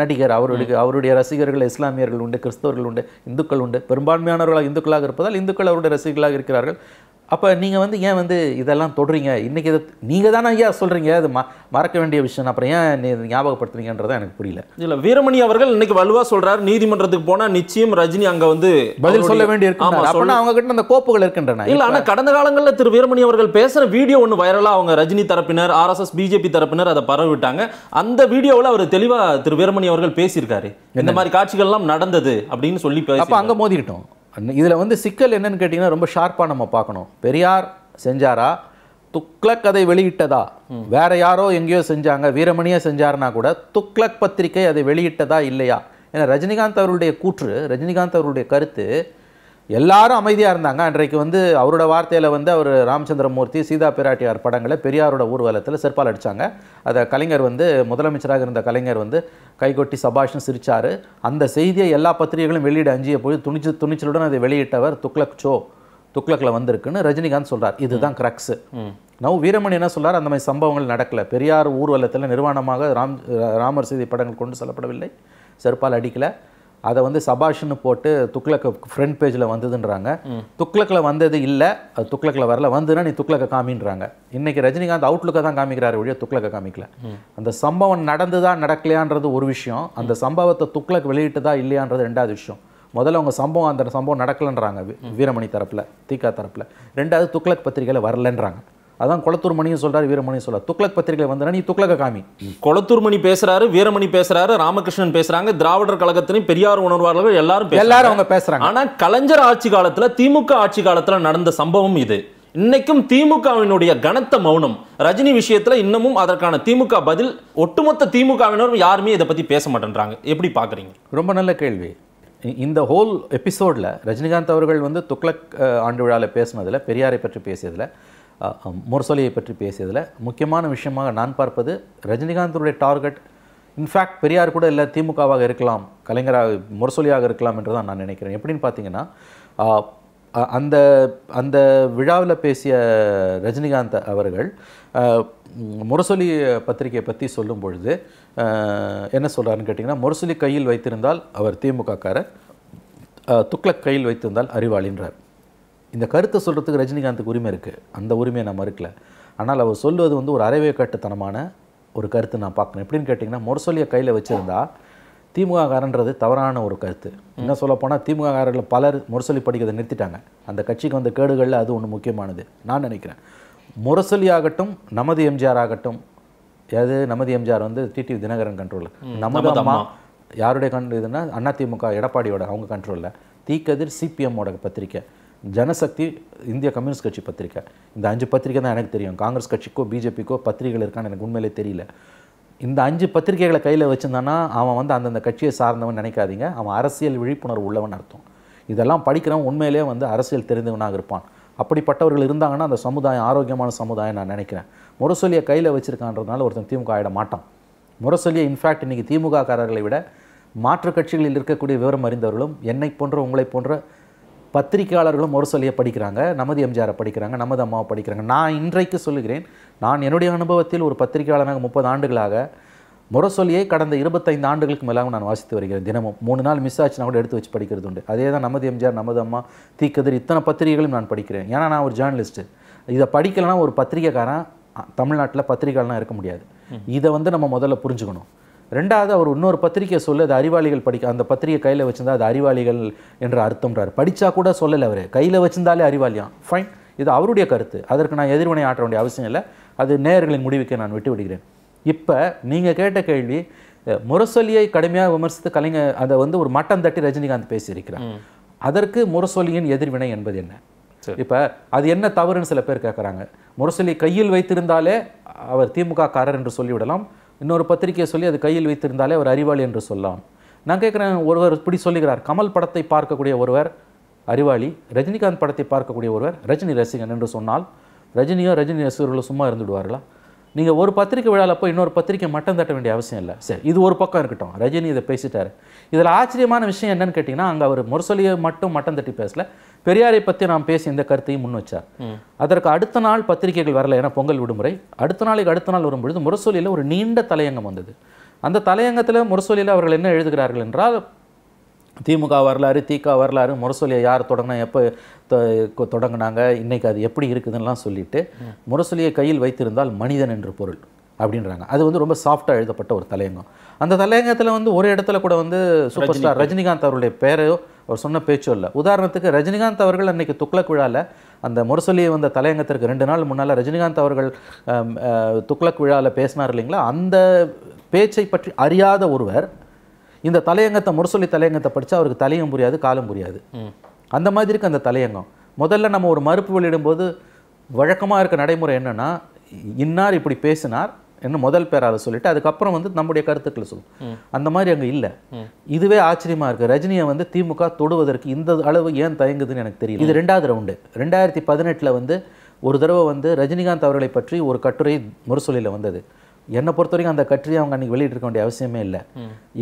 நடிகர் அவருடைய அவருடைய ரசிகர்கள் இஸ்லாமியர்கள் உண்டு கிறிஸ்தவர்கள் உண்டு இந்துக்கள் உண்டு பெரும்பான்மையானவர்களாக இந்துக்களாக இருப்பதால் இந்துக்கள் அவருடைய ரசிகர்களாக இருக்கிறார்கள் அப்போ நீங்கள் வந்து ஏன் வந்து இதெல்லாம் தொடுறீங்க இன்றைக்கி இதை நீங்கள் தானே ஐயா சொல்கிறீங்க அது ம மறக்க வேண்டிய விஷயம் அப்புறம் ஏன் ஞாபகப்படுத்துறீங்கன்றதை எனக்கு புரியல இல்லை வீரமணி அவர்கள் இன்னைக்கு வலுவாக சொல்கிறார் நீதிமன்றத்துக்கு போனால் நிச்சயம் ரஜினி அங்கே வந்து பதில் சொல்ல வேண்டியிருக்கும் அவங்க கிட்ட அந்த கோப்புகள் இருக்கின்றன இல்லை ஆனால் கடந்த காலங்களில் திரு வீரமணி அவர்கள் பேசுகிற வீடியோ ஒன்று வைரலாக அவங்க ரஜினி தரப்பினர் ஆர்எஸ்எஸ் பிஜேபி தரப்பினர் அதை பரவிட்டாங்க அந்த வீடியோவில் அவர் தெளிவாக திரு வீரமணி அவர்கள் பேசியிருக்காரு இந்த மாதிரி காட்சிகள்லாம் நடந்தது அப்படின்னு சொல்லி அப்போ அங்கே மோதிக்கிட்டோம் இதில் வந்து சிக்கல் என்னன்னு கேட்டிங்கன்னா ரொம்ப ஷார்ப்பாக நம்ம பார்க்கணும் பெரியார் செஞ்சாரா துக்ளக் அதை வெளியிட்டதா வேற யாரோ எங்கேயோ செஞ்சாங்க வீரமணியே செஞ்சார்னா கூட துக்ளக் பத்திரிகை அதை வெளியிட்டதா இல்லையா ஏன்னா ரஜினிகாந்த் அவருடைய கூற்று ரஜினிகாந்த் அவருடைய கருத்து எல்லாரும் அமைதியாக இருந்தாங்க அன்றைக்கு வந்து அவரோட வார்த்தையில் வந்து அவர் ராமச்சந்திரமூர்த்தி சீதா பிராட்டியார் படங்களை பெரியாரோட ஊர்வலத்தில் செருப்பால் அடித்தாங்க அதை கலைஞர் வந்து முதலமைச்சராக இருந்த கலைஞர் வந்து கைகொட்டி சபாஷ்னு சிரித்தார் அந்த செய்தியை எல்லா பத்திரிகைகளும் வெளியிட அஞ்சிய போய் துணிச்சு துணிச்சலுடன் அதை வெளியிட்டவர் துக்ளக் சோ துக்ளக்கில் வந்திருக்குன்னு ரஜினிகாந்த் சொல்கிறார் இதுதான் கிரக்ஸு நவ் வீரமணி என்ன சொல்கிறார் அந்த மாதிரி சம்பவங்கள் நடக்கலை பெரியார் ஊர்வலத்தில் நிர்வாணமாக ராம் ராமர் செய்தி படங்கள் கொண்டு செல்லப்படவில்லை செருப்பால் அடிக்கலை அதை வந்து சபாஷ்னு போட்டு துக்ளக்கு ஃப்ரண்ட் பேஜில் வந்ததுன்றாங்க துக்ளக்கில் வந்தது இல்லை அது துக்ளக்கில் வரல வந்துன்னா நீ துக்ளக்கை காமின்றாங்க இன்றைக்கி ரஜினிகாந்த் அவுட்லுக்கை தான் காமிக்கிறாரு ஒழிய துக்ளக்கை காமிக்கல அந்த சம்பவம் நடந்துதான் நடக்கலையான்றது ஒரு விஷயம் அந்த சம்பவத்தை துக்ளக் வெளியிட்டதா இல்லையான்றது ரெண்டாவது விஷயம் முதல்ல அவங்க சம்பவம் அந்த சம்பவம் நடக்கலைன்றாங்க வீரமணி தரப்பில் தீகா தரப்பில் ரெண்டாவது துக்ளக் பத்திரிகையில் வரலன்றாங்க அதான் குளத்தூர் மணியும் சொல்கிறார் வீரமணி சொல்கிறார் துக்ளக் பத்திரிகை வந்தா நீ துக்ளக காமி குளத்தூர் மணி பேசுறாரு வீரமணி பேசுறாரு ராமகிருஷ்ணன் பேசுகிறாங்க திராவிடர் கழகத்திலையும் பெரியார் உணர்வாளர்கள் எல்லாரும் எல்லாரும் அவங்க பேசுகிறாங்க ஆனால் கலைஞர் ஆட்சி காலத்தில் திமுக ஆட்சி காலத்தில் நடந்த சம்பவம் இது இன்னைக்கும் திமுகவினுடைய கனத்த மௌனம் ரஜினி விஷயத்துல இன்னமும் அதற்கான திமுக பதில் ஒட்டுமொத்த திமுகவினரும் யாருமே இதை பத்தி பேச மாட்டேன்றாங்க எப்படி பாக்குறீங்க ரொம்ப நல்ல கேள்வி இந்த ஹோல் எபிசோடில் ரஜினிகாந்த் அவர்கள் வந்து துக்ளக் ஆண்டு விழாவில் பேசினதில் பெரியாரை பற்றி பேசியதில் முரசொலியை பற்றி பேசியதில் முக்கியமான விஷயமாக நான் பார்ப்பது ரஜினிகாந்தருடைய டார்கெட் இன்ஃபேக்ட் பெரியார் கூட இல்லை திமுகவாக இருக்கலாம் கலைஞராக முரசொலியாக இருக்கலாம் என்று தான் நான் நினைக்கிறேன் எப்படின்னு பார்த்தீங்கன்னா அந்த அந்த விழாவில் பேசிய ரஜினிகாந்த் அவர்கள் முரசொலி பத்திரிகையை பற்றி சொல்லும் பொழுது என்ன சொல்கிறாருன்னு கேட்டிங்கன்னா முரசொலி கையில் வைத்திருந்தால் அவர் திமுகக்காரர் துக்ளக் கையில் வைத்திருந்தால் அறிவாளின்றார் இந்த கருத்தை சொல்கிறதுக்கு ரஜினிகாந்துக்கு உரிமை இருக்குது அந்த உரிமையை நான் மறுக்கல ஆனால் அவர் சொல்லுவது வந்து ஒரு அறவே கட்டுத்தனமான ஒரு கருத்து நான் பார்க்கணும் எப்படின்னு கேட்டிங்கன்னா முரசொலியை கையில் வச்சுருந்தா திமுககாரன்றது தவறான ஒரு கருத்து என்ன சொல்ல போனால் திமுககாரர்கள் பலர் முரசொலி படிக்கிறதை நிறுத்திட்டாங்க அந்த கட்சிக்கு வந்த கேடுகளில் அது ஒன்று முக்கியமானது நான் நினைக்கிறேன் முரசொலி ஆகட்டும் நமது எம்ஜிஆர் ஆகட்டும் அதாவது நமது எம்ஜிஆர் வந்து டிடிவி தினகரன் கண்ட்ரோலில் நமது அம்மா யாருடைய கண்டு இதுன்னா அதிமுக எடப்பாடியோட அவங்க கண்ட்ரோலில் தீக்கதிர் சிபிஎம்மோட பத்திரிக்கை ஜனசக்தி இந்திய கம்யூனிஸ்ட் கட்சி பத்திரிக்கை இந்த அஞ்சு பத்திரிக்கை தான் எனக்கு தெரியும் காங்கிரஸ் கட்சிக்கோ பிஜேபிக்கோ பத்திரிகைகள் இருக்கான்னு எனக்கு உண்மையிலே தெரியல இந்த அஞ்சு பத்திரிகைகளை கையில் வச்சுருந்தானா அவன் வந்து அந்தந்த கட்சியை சார்ந்தவன் நினைக்காதீங்க அவன் அரசியல் விழிப்புணர்வு உள்ளவன் அர்த்தம் இதெல்லாம் படிக்கிறவன் உண்மையிலே வந்து அரசியல் தெரிந்தவனாக இருப்பான் அப்படிப்பட்டவர்கள் இருந்தாங்கன்னா அந்த சமுதாயம் ஆரோக்கியமான சமுதாயம் நான் நினைக்கிறேன் முரசொலியை கையில் வச்சுருக்கான்றதுனால ஒருத்தன் திமுக ஆகிட மாட்டான் முரசொலியை இன்ஃபேக்ட் இன்றைக்கி திமுககாரர்களை விட மாற்று கட்சிகளில் இருக்கக்கூடிய விவரம் அறிந்தவர்களும் என்னை போன்ற உங்களை போன்ற பத்திரிகையாளர்களும் ஒரு சொல்லியை படிக்கிறாங்க நமது எம்ஜிஆரை படிக்கிறாங்க நமது அம்மாவை படிக்கிறாங்க நான் இன்றைக்கு சொல்லுகிறேன் நான் என்னுடைய அனுபவத்தில் ஒரு பத்திரிகையாளனாக முப்பது ஆண்டுகளாக முரசொலியை கடந்த இருபத்தைந்து ஆண்டுகளுக்கு மேலாகவும் நான் வாசித்து வருகிறேன் தினமும் மூணு நாள் மிஸ் ஆச்சுன்னா கூட எடுத்து வச்சு படிக்கிறது உண்டு அதே தான் நமது எம்ஜிஆர் நமது அம்மா தீக்கதிர் இத்தனை பத்திரிகைகளும் நான் படிக்கிறேன் ஏன்னா நான் ஒரு ஜேர்னலிஸ்ட்டு இதை படிக்கலைன்னா ஒரு பத்திரிகைக்காரன் தமிழ்நாட்டில் பத்திரிகைகள்லாம் இருக்க முடியாது இதை வந்து நம்ம முதல்ல புரிஞ்சுக்கணும் ரெண்டாவது அவர் இன்னொரு பத்திரிக்கை சொல்ல அது அறிவாளிகள் படிக்க அந்த பத்திரிக்கை கையில் வச்சுருந்தா அது அறிவாளிகள் என்ற அர்த்தம்ன்றார் படித்தா கூட சொல்லலை அவர் கையில் வச்சிருந்தாலே அறிவாளியாம் ஃபைன் இது அவருடைய கருத்து அதற்கு நான் எதிர்வினை ஆற்ற வேண்டிய அவசியம் இல்லை அது நேயர்களின் முடிவுக்கு நான் விட்டு விடுகிறேன் இப்போ நீங்கள் கேட்ட கேள்வி முரசொலியை கடுமையாக விமர்சித்து கலைஞர் அதை வந்து ஒரு மட்டம் தட்டி ரஜினிகாந்த் பேசியிருக்கிறார் அதற்கு முரசொலியின் எதிர்வினை என்பது என்ன இப்போ அது என்ன தவறுன்னு சில பேர் கேட்குறாங்க முரசொலி கையில் வைத்திருந்தாலே அவர் திமுக காரர் என்று சொல்லிவிடலாம் இன்னொரு பத்திரிகையை சொல்லி அது கையில் வைத்திருந்தாலே அவர் அறிவாளி என்று சொல்லலாம் நான் கேட்குறேன் ஒருவர் இப்படி சொல்லுகிறார் கமல் படத்தை பார்க்கக்கூடிய ஒருவர் அறிவாளி ரஜினிகாந்த் படத்தை பார்க்கக்கூடிய ஒருவர் ரஜினி ரசிகன் என்று சொன்னால் ரஜினியோ ரஜினி ரசிகர்களோ சும்மா இருந்துவிடுவார்களா நீங்கள் ஒரு பத்திரிக்கை விழாவில் போய் இன்னொரு பத்திரிக்கை மட்டம் தட்ட வேண்டிய அவசியம் இல்லை சரி இது ஒரு பக்கம் இருக்கட்டும் ரஜினி இதை பேசிட்டார் இதில் ஆச்சரியமான விஷயம் என்னன்னு கேட்டிங்கன்னா அங்கே அவர் முரசொலியை மட்டும் மட்டம் தட்டி பேசல பெரியாரை பற்றி நாம் பேசி இந்த கருத்தையும் முன் வச்சார் அதற்கு அடுத்த நாள் பத்திரிகைகள் வரல ஏன்னா பொங்கல் விடுமுறை அடுத்த நாளைக்கு அடுத்த நாள் வரும்பொழுது முரசொலியில் ஒரு நீண்ட தலையங்கம் வந்தது அந்த தலையங்கத்தில் முரசொலியில் அவர்கள் என்ன எழுதுகிறார்கள் என்றால் திமுக வரலாறு திக வரலாறு முரசொலியை யார் தொடங்கினா எப்போ தொடங்கினாங்க இன்றைக்கி அது எப்படி இருக்குதுன்னெலாம் சொல்லிவிட்டு முரசொலியை கையில் வைத்திருந்தால் மனிதன் என்று பொருள் அப்படின்றாங்க அது வந்து ரொம்ப சாஃப்டாக எழுதப்பட்ட ஒரு தலையங்கம் அந்த தலையங்கத்தில் வந்து ஒரு இடத்துல கூட வந்து சூப்பர் ஸ்டார் ரஜினிகாந்த் அவருடைய பேரையோ அவர் சொன்ன பேச்சோ இல்லை உதாரணத்துக்கு ரஜினிகாந்த் அவர்கள் அன்னைக்கு துக்ளக் விழாவில் அந்த முரசொலி வந்த தலையங்கத்திற்கு ரெண்டு நாள் முன்னால் ரஜினிகாந்த் அவர்கள் துக்ளக் விழாவில் பேசினார் இல்லைங்களா அந்த பேச்சை பற்றி அறியாத ஒருவர் இந்த தலையங்கத்தை முரசொலி தலையங்கத்தை படித்தா அவருக்கு தலையும் புரியாது காலம் புரியாது அந்த மாதிரி இருக்குது அந்த தலையங்கம் முதல்ல நம்ம ஒரு மறுப்பு வெளியிடும்போது வழக்கமாக இருக்க நடைமுறை என்னென்னா இன்னார் இப்படி பேசினார் என்ன முதல் பேர் அதை சொல்லிட்டு அதுக்கப்புறம் வந்து நம்முடைய கருத்துக்களை சொல்லும் அந்த மாதிரி அங்கே இல்லை இதுவே ஆச்சரியமாக இருக்குது ரஜினியை வந்து திமுக தொடுவதற்கு இந்த அளவு ஏன் தயங்குதுன்னு எனக்கு தெரியல இது ரெண்டாவது ரவுண்டு ரெண்டாயிரத்தி பதினெட்டில் வந்து ஒரு தடவை வந்து ரஜினிகாந்த் அவர்களை பற்றி ஒரு கட்டுரை முரசொலியில் வந்தது என்னை பொறுத்த வரைக்கும் அந்த கட்டுரையை அவங்க அன்றைக்கி வெளியிட்டிருக்க வேண்டிய அவசியமே இல்லை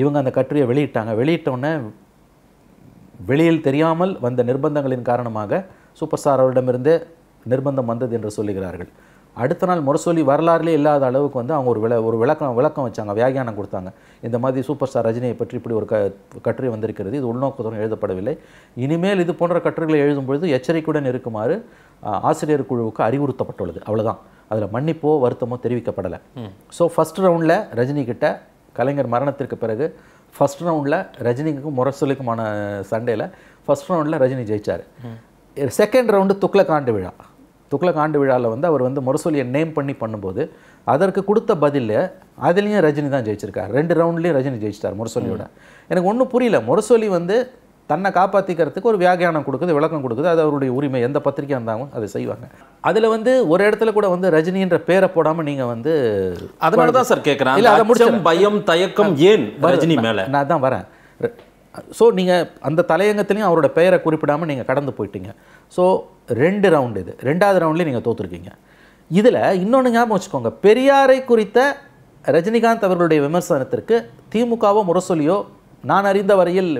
இவங்க அந்த கட்டுரையை வெளியிட்டாங்க வெளியிட்டோன்னே வெளியில் தெரியாமல் வந்த நிர்பந்தங்களின் காரணமாக சூப்பர் ஸ்டார் அவரிடமிருந்தே நிர்பந்தம் வந்தது என்று சொல்லுகிறார்கள் அடுத்த நாள் முரசொலி வரலாறுலேயே இல்லாத அளவுக்கு வந்து அவங்க ஒரு விள ஒரு விளக்கம் விளக்கம் வச்சாங்க வியாகியானம் கொடுத்தாங்க இந்த மாதிரி சூப்பர் ஸ்டார் ரஜினியை பற்றி இப்படி ஒரு க கட்டுரை வந்திருக்கிறது இது உள்நோக்கத்துடன் எழுதப்படவில்லை இனிமேல் இது போன்ற கட்டுரைகளை பொழுது எச்சரிக்கையுடன் இருக்குமாறு ஆசிரியர் குழுவுக்கு அறிவுறுத்தப்பட்டுள்ளது அவ்வளோதான் அதில் மன்னிப்போ வருத்தமோ தெரிவிக்கப்படலை ஸோ ஃபஸ்ட் ரவுண்டில் கிட்ட கலைஞர் மரணத்திற்கு பிறகு ஃபஸ்ட் ரவுண்டில் ரஜினிக்கும் முரசொலிக்குமான சண்டேயில் ஃபஸ்ட் ரவுண்டில் ரஜினி ஜெயித்தார் செகண்ட் ரவுண்டு துக்ளக் ஆண்டு விழா துக்ளக் ஆண்டு விழாவில் வந்து அவர் வந்து முரசொலியை நேம் பண்ணி பண்ணும்போது அதற்கு கொடுத்த பதில் அதுலேயும் ரஜினி தான் ஜெயிச்சிருக்கார் ரெண்டு ரவுண்ட்லேயும் ரஜினி ஜெயிச்சிட்டார் முரசொலியோட எனக்கு ஒன்றும் புரியல முரசொலி வந்து தன்னை காப்பாற்றிக்கிறதுக்கு ஒரு வியாகியானம் கொடுக்குது விளக்கம் கொடுக்குது அது அவருடைய உரிமை எந்த பத்திரிக்கை இருந்தாலும் அதை செய்வாங்க அதில் வந்து ஒரு இடத்துல கூட வந்து ரஜினின்ற பேரை போடாமல் நீங்கள் வந்து அதனால தான் சார் கேட்குறேன் இல்லை அதை பயம் தயக்கம் ஏன் ரஜினி மேலே நான் தான் வரேன் ஸோ நீங்கள் அந்த தலையங்கத்துலேயும் அவரோட பெயரை குறிப்பிடாமல் நீங்கள் கடந்து போயிட்டீங்க ஸோ ரெண்டு ரவுண்டு இது ரெண்டாவது ரவுண்ட்லேயும் நீங்கள் தோற்றுருக்கீங்க இதில் இன்னொன்று ஞாபகம் வச்சுக்கோங்க பெரியாரை குறித்த ரஜினிகாந்த் அவர்களுடைய விமர்சனத்திற்கு திமுகவோ முரசொலியோ நான் அறிந்த வரையில்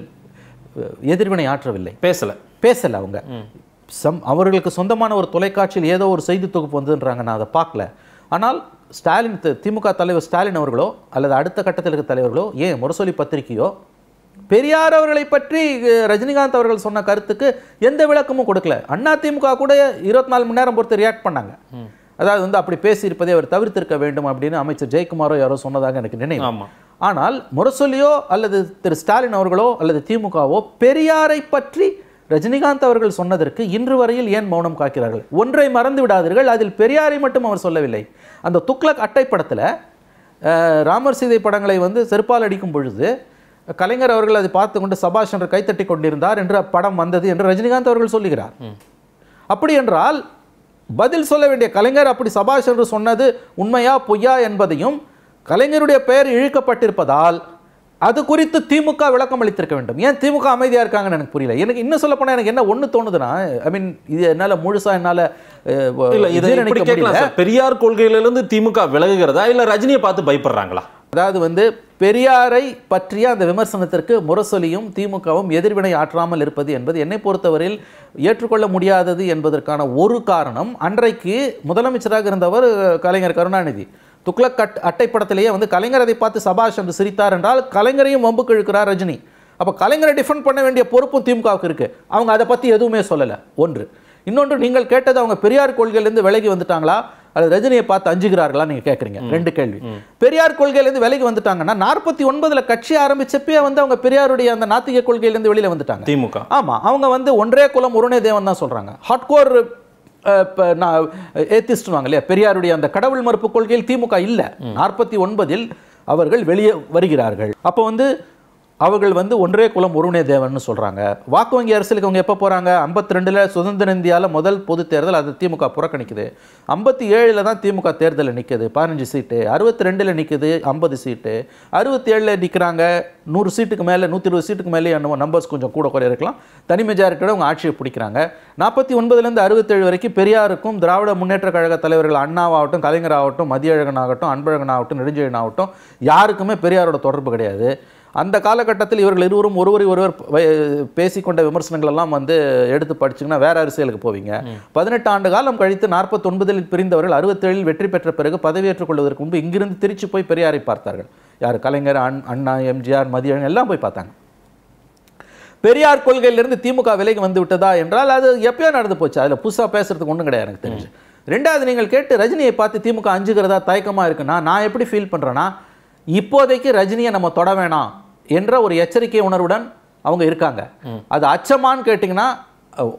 எதிர்வினை ஆற்றவில்லை பேசலை பேசலை அவங்க சம் அவர்களுக்கு சொந்தமான ஒரு தொலைக்காட்சியில் ஏதோ ஒரு செய்தி தொகுப்பு வந்ததுன்றாங்க நான் அதை பார்க்கல ஆனால் ஸ்டாலின் திமுக தலைவர் ஸ்டாலின் அவர்களோ அல்லது அடுத்த கட்டத்தில் இருக்கிற தலைவர்களோ ஏன் முரசொலி பத்திரிகையோ பெரியார் அவர்களை பற்றி ரஜினிகாந்த் அவர்கள் சொன்ன கருத்துக்கு எந்த விளக்கமும் கொடுக்கல அண்ணா திமுக கூட இருபத்தி நாலு மணி நேரம் பொறுத்து ரியாக்ட் பண்ணாங்க அதாவது வந்து அப்படி பேசியிருப்பதை அவர் தவிர்த்திருக்க வேண்டும் அப்படின்னு அமைச்சர் ஜெயக்குமாரோ யாரோ சொன்னதாக எனக்கு நினைவு ஆனால் முரசொலியோ அல்லது திரு ஸ்டாலின் அவர்களோ அல்லது திமுகவோ பெரியாரை பற்றி ரஜினிகாந்த் அவர்கள் சொன்னதற்கு இன்று வரையில் ஏன் மௌனம் காக்கிறார்கள் ஒன்றை மறந்து விடாதீர்கள் அதில் பெரியாரை மட்டும் அவர் சொல்லவில்லை அந்த துக்ளக் அட்டை படத்தில் ராமர் சீதை படங்களை வந்து செருப்பால் அடிக்கும் பொழுது கலைஞர் அவர்கள் அதை பார்த்து கொண்டு சபாஷ் என்று கைத்தட்டி கொண்டிருந்தார் என்ற படம் வந்தது என்று ரஜினிகாந்த் அவர்கள் சொல்லுகிறார் அப்படி என்றால் பதில் சொல்ல வேண்டிய கலைஞர் அப்படி சபாஷ் என்று சொன்னது உண்மையா பொய்யா என்பதையும் கலைஞருடைய பெயர் இழுக்கப்பட்டிருப்பதால் அது குறித்து திமுக விளக்கம் அளித்திருக்க வேண்டும் ஏன் திமுக அமைதியாக இருக்காங்கன்னு எனக்கு புரியல எனக்கு இன்னும் சொல்ல போனால் எனக்கு என்ன ஒன்று தோணுதுன்னா ஐ மீன் இது என்னால் முழுசாக என்னால் இல்லை பெரியார் கொள்கையிலிருந்து திமுக விலகுகிறதா இல்லை ரஜினியை பார்த்து பயப்படுறாங்களா அதாவது வந்து பெரியாரை பற்றிய அந்த விமர்சனத்திற்கு முரசொலியும் திமுகவும் எதிர்வினை ஆற்றாமல் இருப்பது என்பது என்னை பொறுத்தவரையில் ஏற்றுக்கொள்ள முடியாதது என்பதற்கான ஒரு காரணம் அன்றைக்கு முதலமைச்சராக இருந்தவர் கலைஞர் கருணாநிதி துக்ளக் கட் அட்டைப்படத்திலேயே வந்து கலைஞர் அதை பார்த்து சபாஷ் என்று சிரித்தார் என்றால் கலைஞரையும் வம்பு இழுக்கிறார் ரஜினி அப்போ கலைஞரை டிஃபெண்ட் பண்ண வேண்டிய பொறுப்பும் திமுகவுக்கு இருக்குது அவங்க அதை பற்றி எதுவுமே சொல்லலை ஒன்று இன்னொன்று நீங்கள் கேட்டது அவங்க பெரியார் கொள்கையிலேருந்து விலகி வந்துட்டாங்களா அல்லது ரஜினியை பார்த்து அஞ்சுகிறார்களா நீங்க கேட்குறீங்க ரெண்டு கேள்வி பெரியார் கொள்கையிலேருந்து விலைக்கு வந்துட்டாங்கன்னா நாற்பத்தி ஒன்பதுல கட்சி ஆரம்பிச்சப்பே வந்து அவங்க பெரியாருடைய அந்த நாத்திக கொள்கையிலேருந்து வெளியில வந்துட்டாங்க திமுக ஆமா அவங்க வந்து ஒன்றே குலம் உருணே தேவன் தான் சொல்றாங்க ஹாட்கோர் இப்போ நான் ஏத்திஸ்டுவாங்க இல்லையா பெரியாருடைய அந்த கடவுள் மறுப்பு கொள்கையில் திமுக இல்லை நாற்பத்தி ஒன்பதில் அவர்கள் வெளியே வருகிறார்கள் அப்போ வந்து அவர்கள் வந்து ஒன்றே குலம் ஒருவனே தேவன் சொல்கிறாங்க வாக்கு வங்கி அரசியலுக்கு அவங்க எப்போ போகிறாங்க ஐம்பத்தி ரெண்டில் சுதந்திர இந்தியாவில் முதல் பொது தேர்தல் அது திமுக புறக்கணிக்குது ஐம்பத்தி ஏழில் தான் திமுக தேர்தலில் நிற்குது பதினஞ்சு சீட்டு அறுபத்தி ரெண்டில் நிற்குது ஐம்பது சீட்டு அறுபத்தேழில் நிற்கிறாங்க நூறு சீட்டுக்கு மேலே நூற்றி இருபது சீட்டுக்கு மேலே என்னமோ நம்பர்ஸ் கொஞ்சம் கூட குறைய இருக்கலாம் தனி மெஜாரிட்டியோட அவங்க ஆட்சியை பிடிக்கிறாங்க நாற்பத்தி ஒன்பதுலேருந்து அறுபத்தேழு வரைக்கும் பெரியாருக்கும் திராவிட முன்னேற்ற கழக தலைவர்கள் அண்ணாவாகட்டும் கலைஞராகட்டும் மதியழகன் ஆகட்டும் அன்பழகன் ஆகட்டும் நெடுஞ்செழியன் ஆகட்டும் யாருக்குமே பெரியாரோட தொடர்பு கிடையாது அந்த காலகட்டத்தில் இவர்கள் இருவரும் ஒருவர் ஒருவர் பேசிக்கொண்ட விமர்சனங்கள் எல்லாம் வந்து எடுத்து படிச்சிங்கன்னா வேற அரசியலுக்கு போவீங்க பதினெட்டு ஆண்டு காலம் கழித்து நாற்பத்தொன்பதில் பிரிந்தவர்கள் அறுபத்தேழில் வெற்றி பெற்ற பிறகு பதவியேற்றுக் கொள்வதற்கு முன்பு இங்கிருந்து திருச்சி போய் பெரியாரை பார்த்தார்கள் யார் கலைஞர் அண்ணா எம்ஜிஆர் மதியன் எல்லாம் போய் பார்த்தாங்க பெரியார் கொள்கையிலிருந்து திமுக விலைக்கு வந்து விட்டதா என்றால் அது எப்பயோ நடந்து போச்சு அதில் புதுசாக பேசுறதுக்கு ஒன்றும் கிடையாது எனக்கு தெரிஞ்சு ரெண்டாவது நீங்கள் கேட்டு ரஜினியை பார்த்து திமுக அஞ்சுகிறதா தயக்கமாக இருக்குன்னா நான் எப்படி ஃபீல் பண்ணுறேன்னா இப்போதைக்கு ரஜினியை நம்ம தொட வேணாம் என்ற ஒரு எச்சரிக்கை உணர்வுடன் அவங்க இருக்காங்க அது அச்சமானு கேட்டிங்கன்னா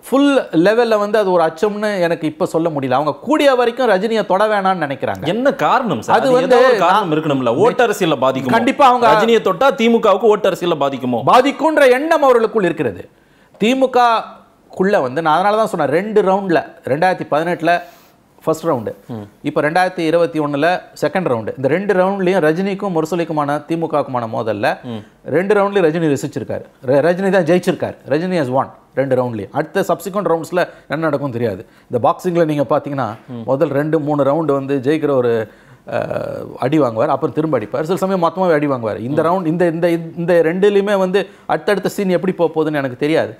ஃபுல் லெவலில் வந்து அது ஒரு அச்சம்னு எனக்கு இப்போ சொல்ல முடியல அவங்க கூடிய வரைக்கும் ரஜினியை தொட வேணாம்னு நினைக்கிறாங்க என்ன காரணம் அது வந்து காரணம் இருக்கணும்ல ஓட்டரசியல பாதிக்கும் கண்டிப்பாக அவங்க ரஜினியை தொட்டால் திமுகவுக்கு ஓட்டரசியல பாதிக்குமோ பாதிக்கும்ன்ற எண்ணம் அவர்களுக்குள் இருக்கிறது திமுகக்குள்ளே வந்து நான் அதனால தான் சொன்னேன் ரெண்டு ரவுண்டில் ரெண்டாயிரத்தி பதினெட்டில் ஃபர்ஸ்ட் ரவுண்டு இப்போ ரெண்டாயிரத்தி இருபத்தி ஒன்றில் செகண்ட் ரவுண்டு இந்த ரெண்டு ரவுண்ட்லையும் ரஜினிக்கும் முரசொலிக்குமான திமுகவுக்குமான மோதலில் ரெண்டு ரவுண்ட்லையும் ரஜினி ரசிச்சிருக்காரு ரஜினி தான் ஜெயிச்சிருக்காரு ரஜினி ஹஸ் ஒன் ரெண்டு ரவுண்ட்லையும் அடுத்த சப்சிக்வெண்ட் ரவுண்ட்ஸில் என்ன நடக்கும் தெரியாது இந்த பாக்ஸிங்கில் நீங்கள் பார்த்தீங்கன்னா முதல் ரெண்டு மூணு ரவுண்டு வந்து ஜெயிக்கிற ஒரு அடி வாங்குவார் அப்புறம் திரும்ப அடிப்பார் சில சமயம் மொத்தமாகவே அடி வாங்குவார் இந்த ரவுண்ட் இந்த இந்த இந்த ரெண்டுலேயுமே வந்து அடுத்தடுத்த சீன் எப்படி போக போகுதுன்னு எனக்கு தெரியாது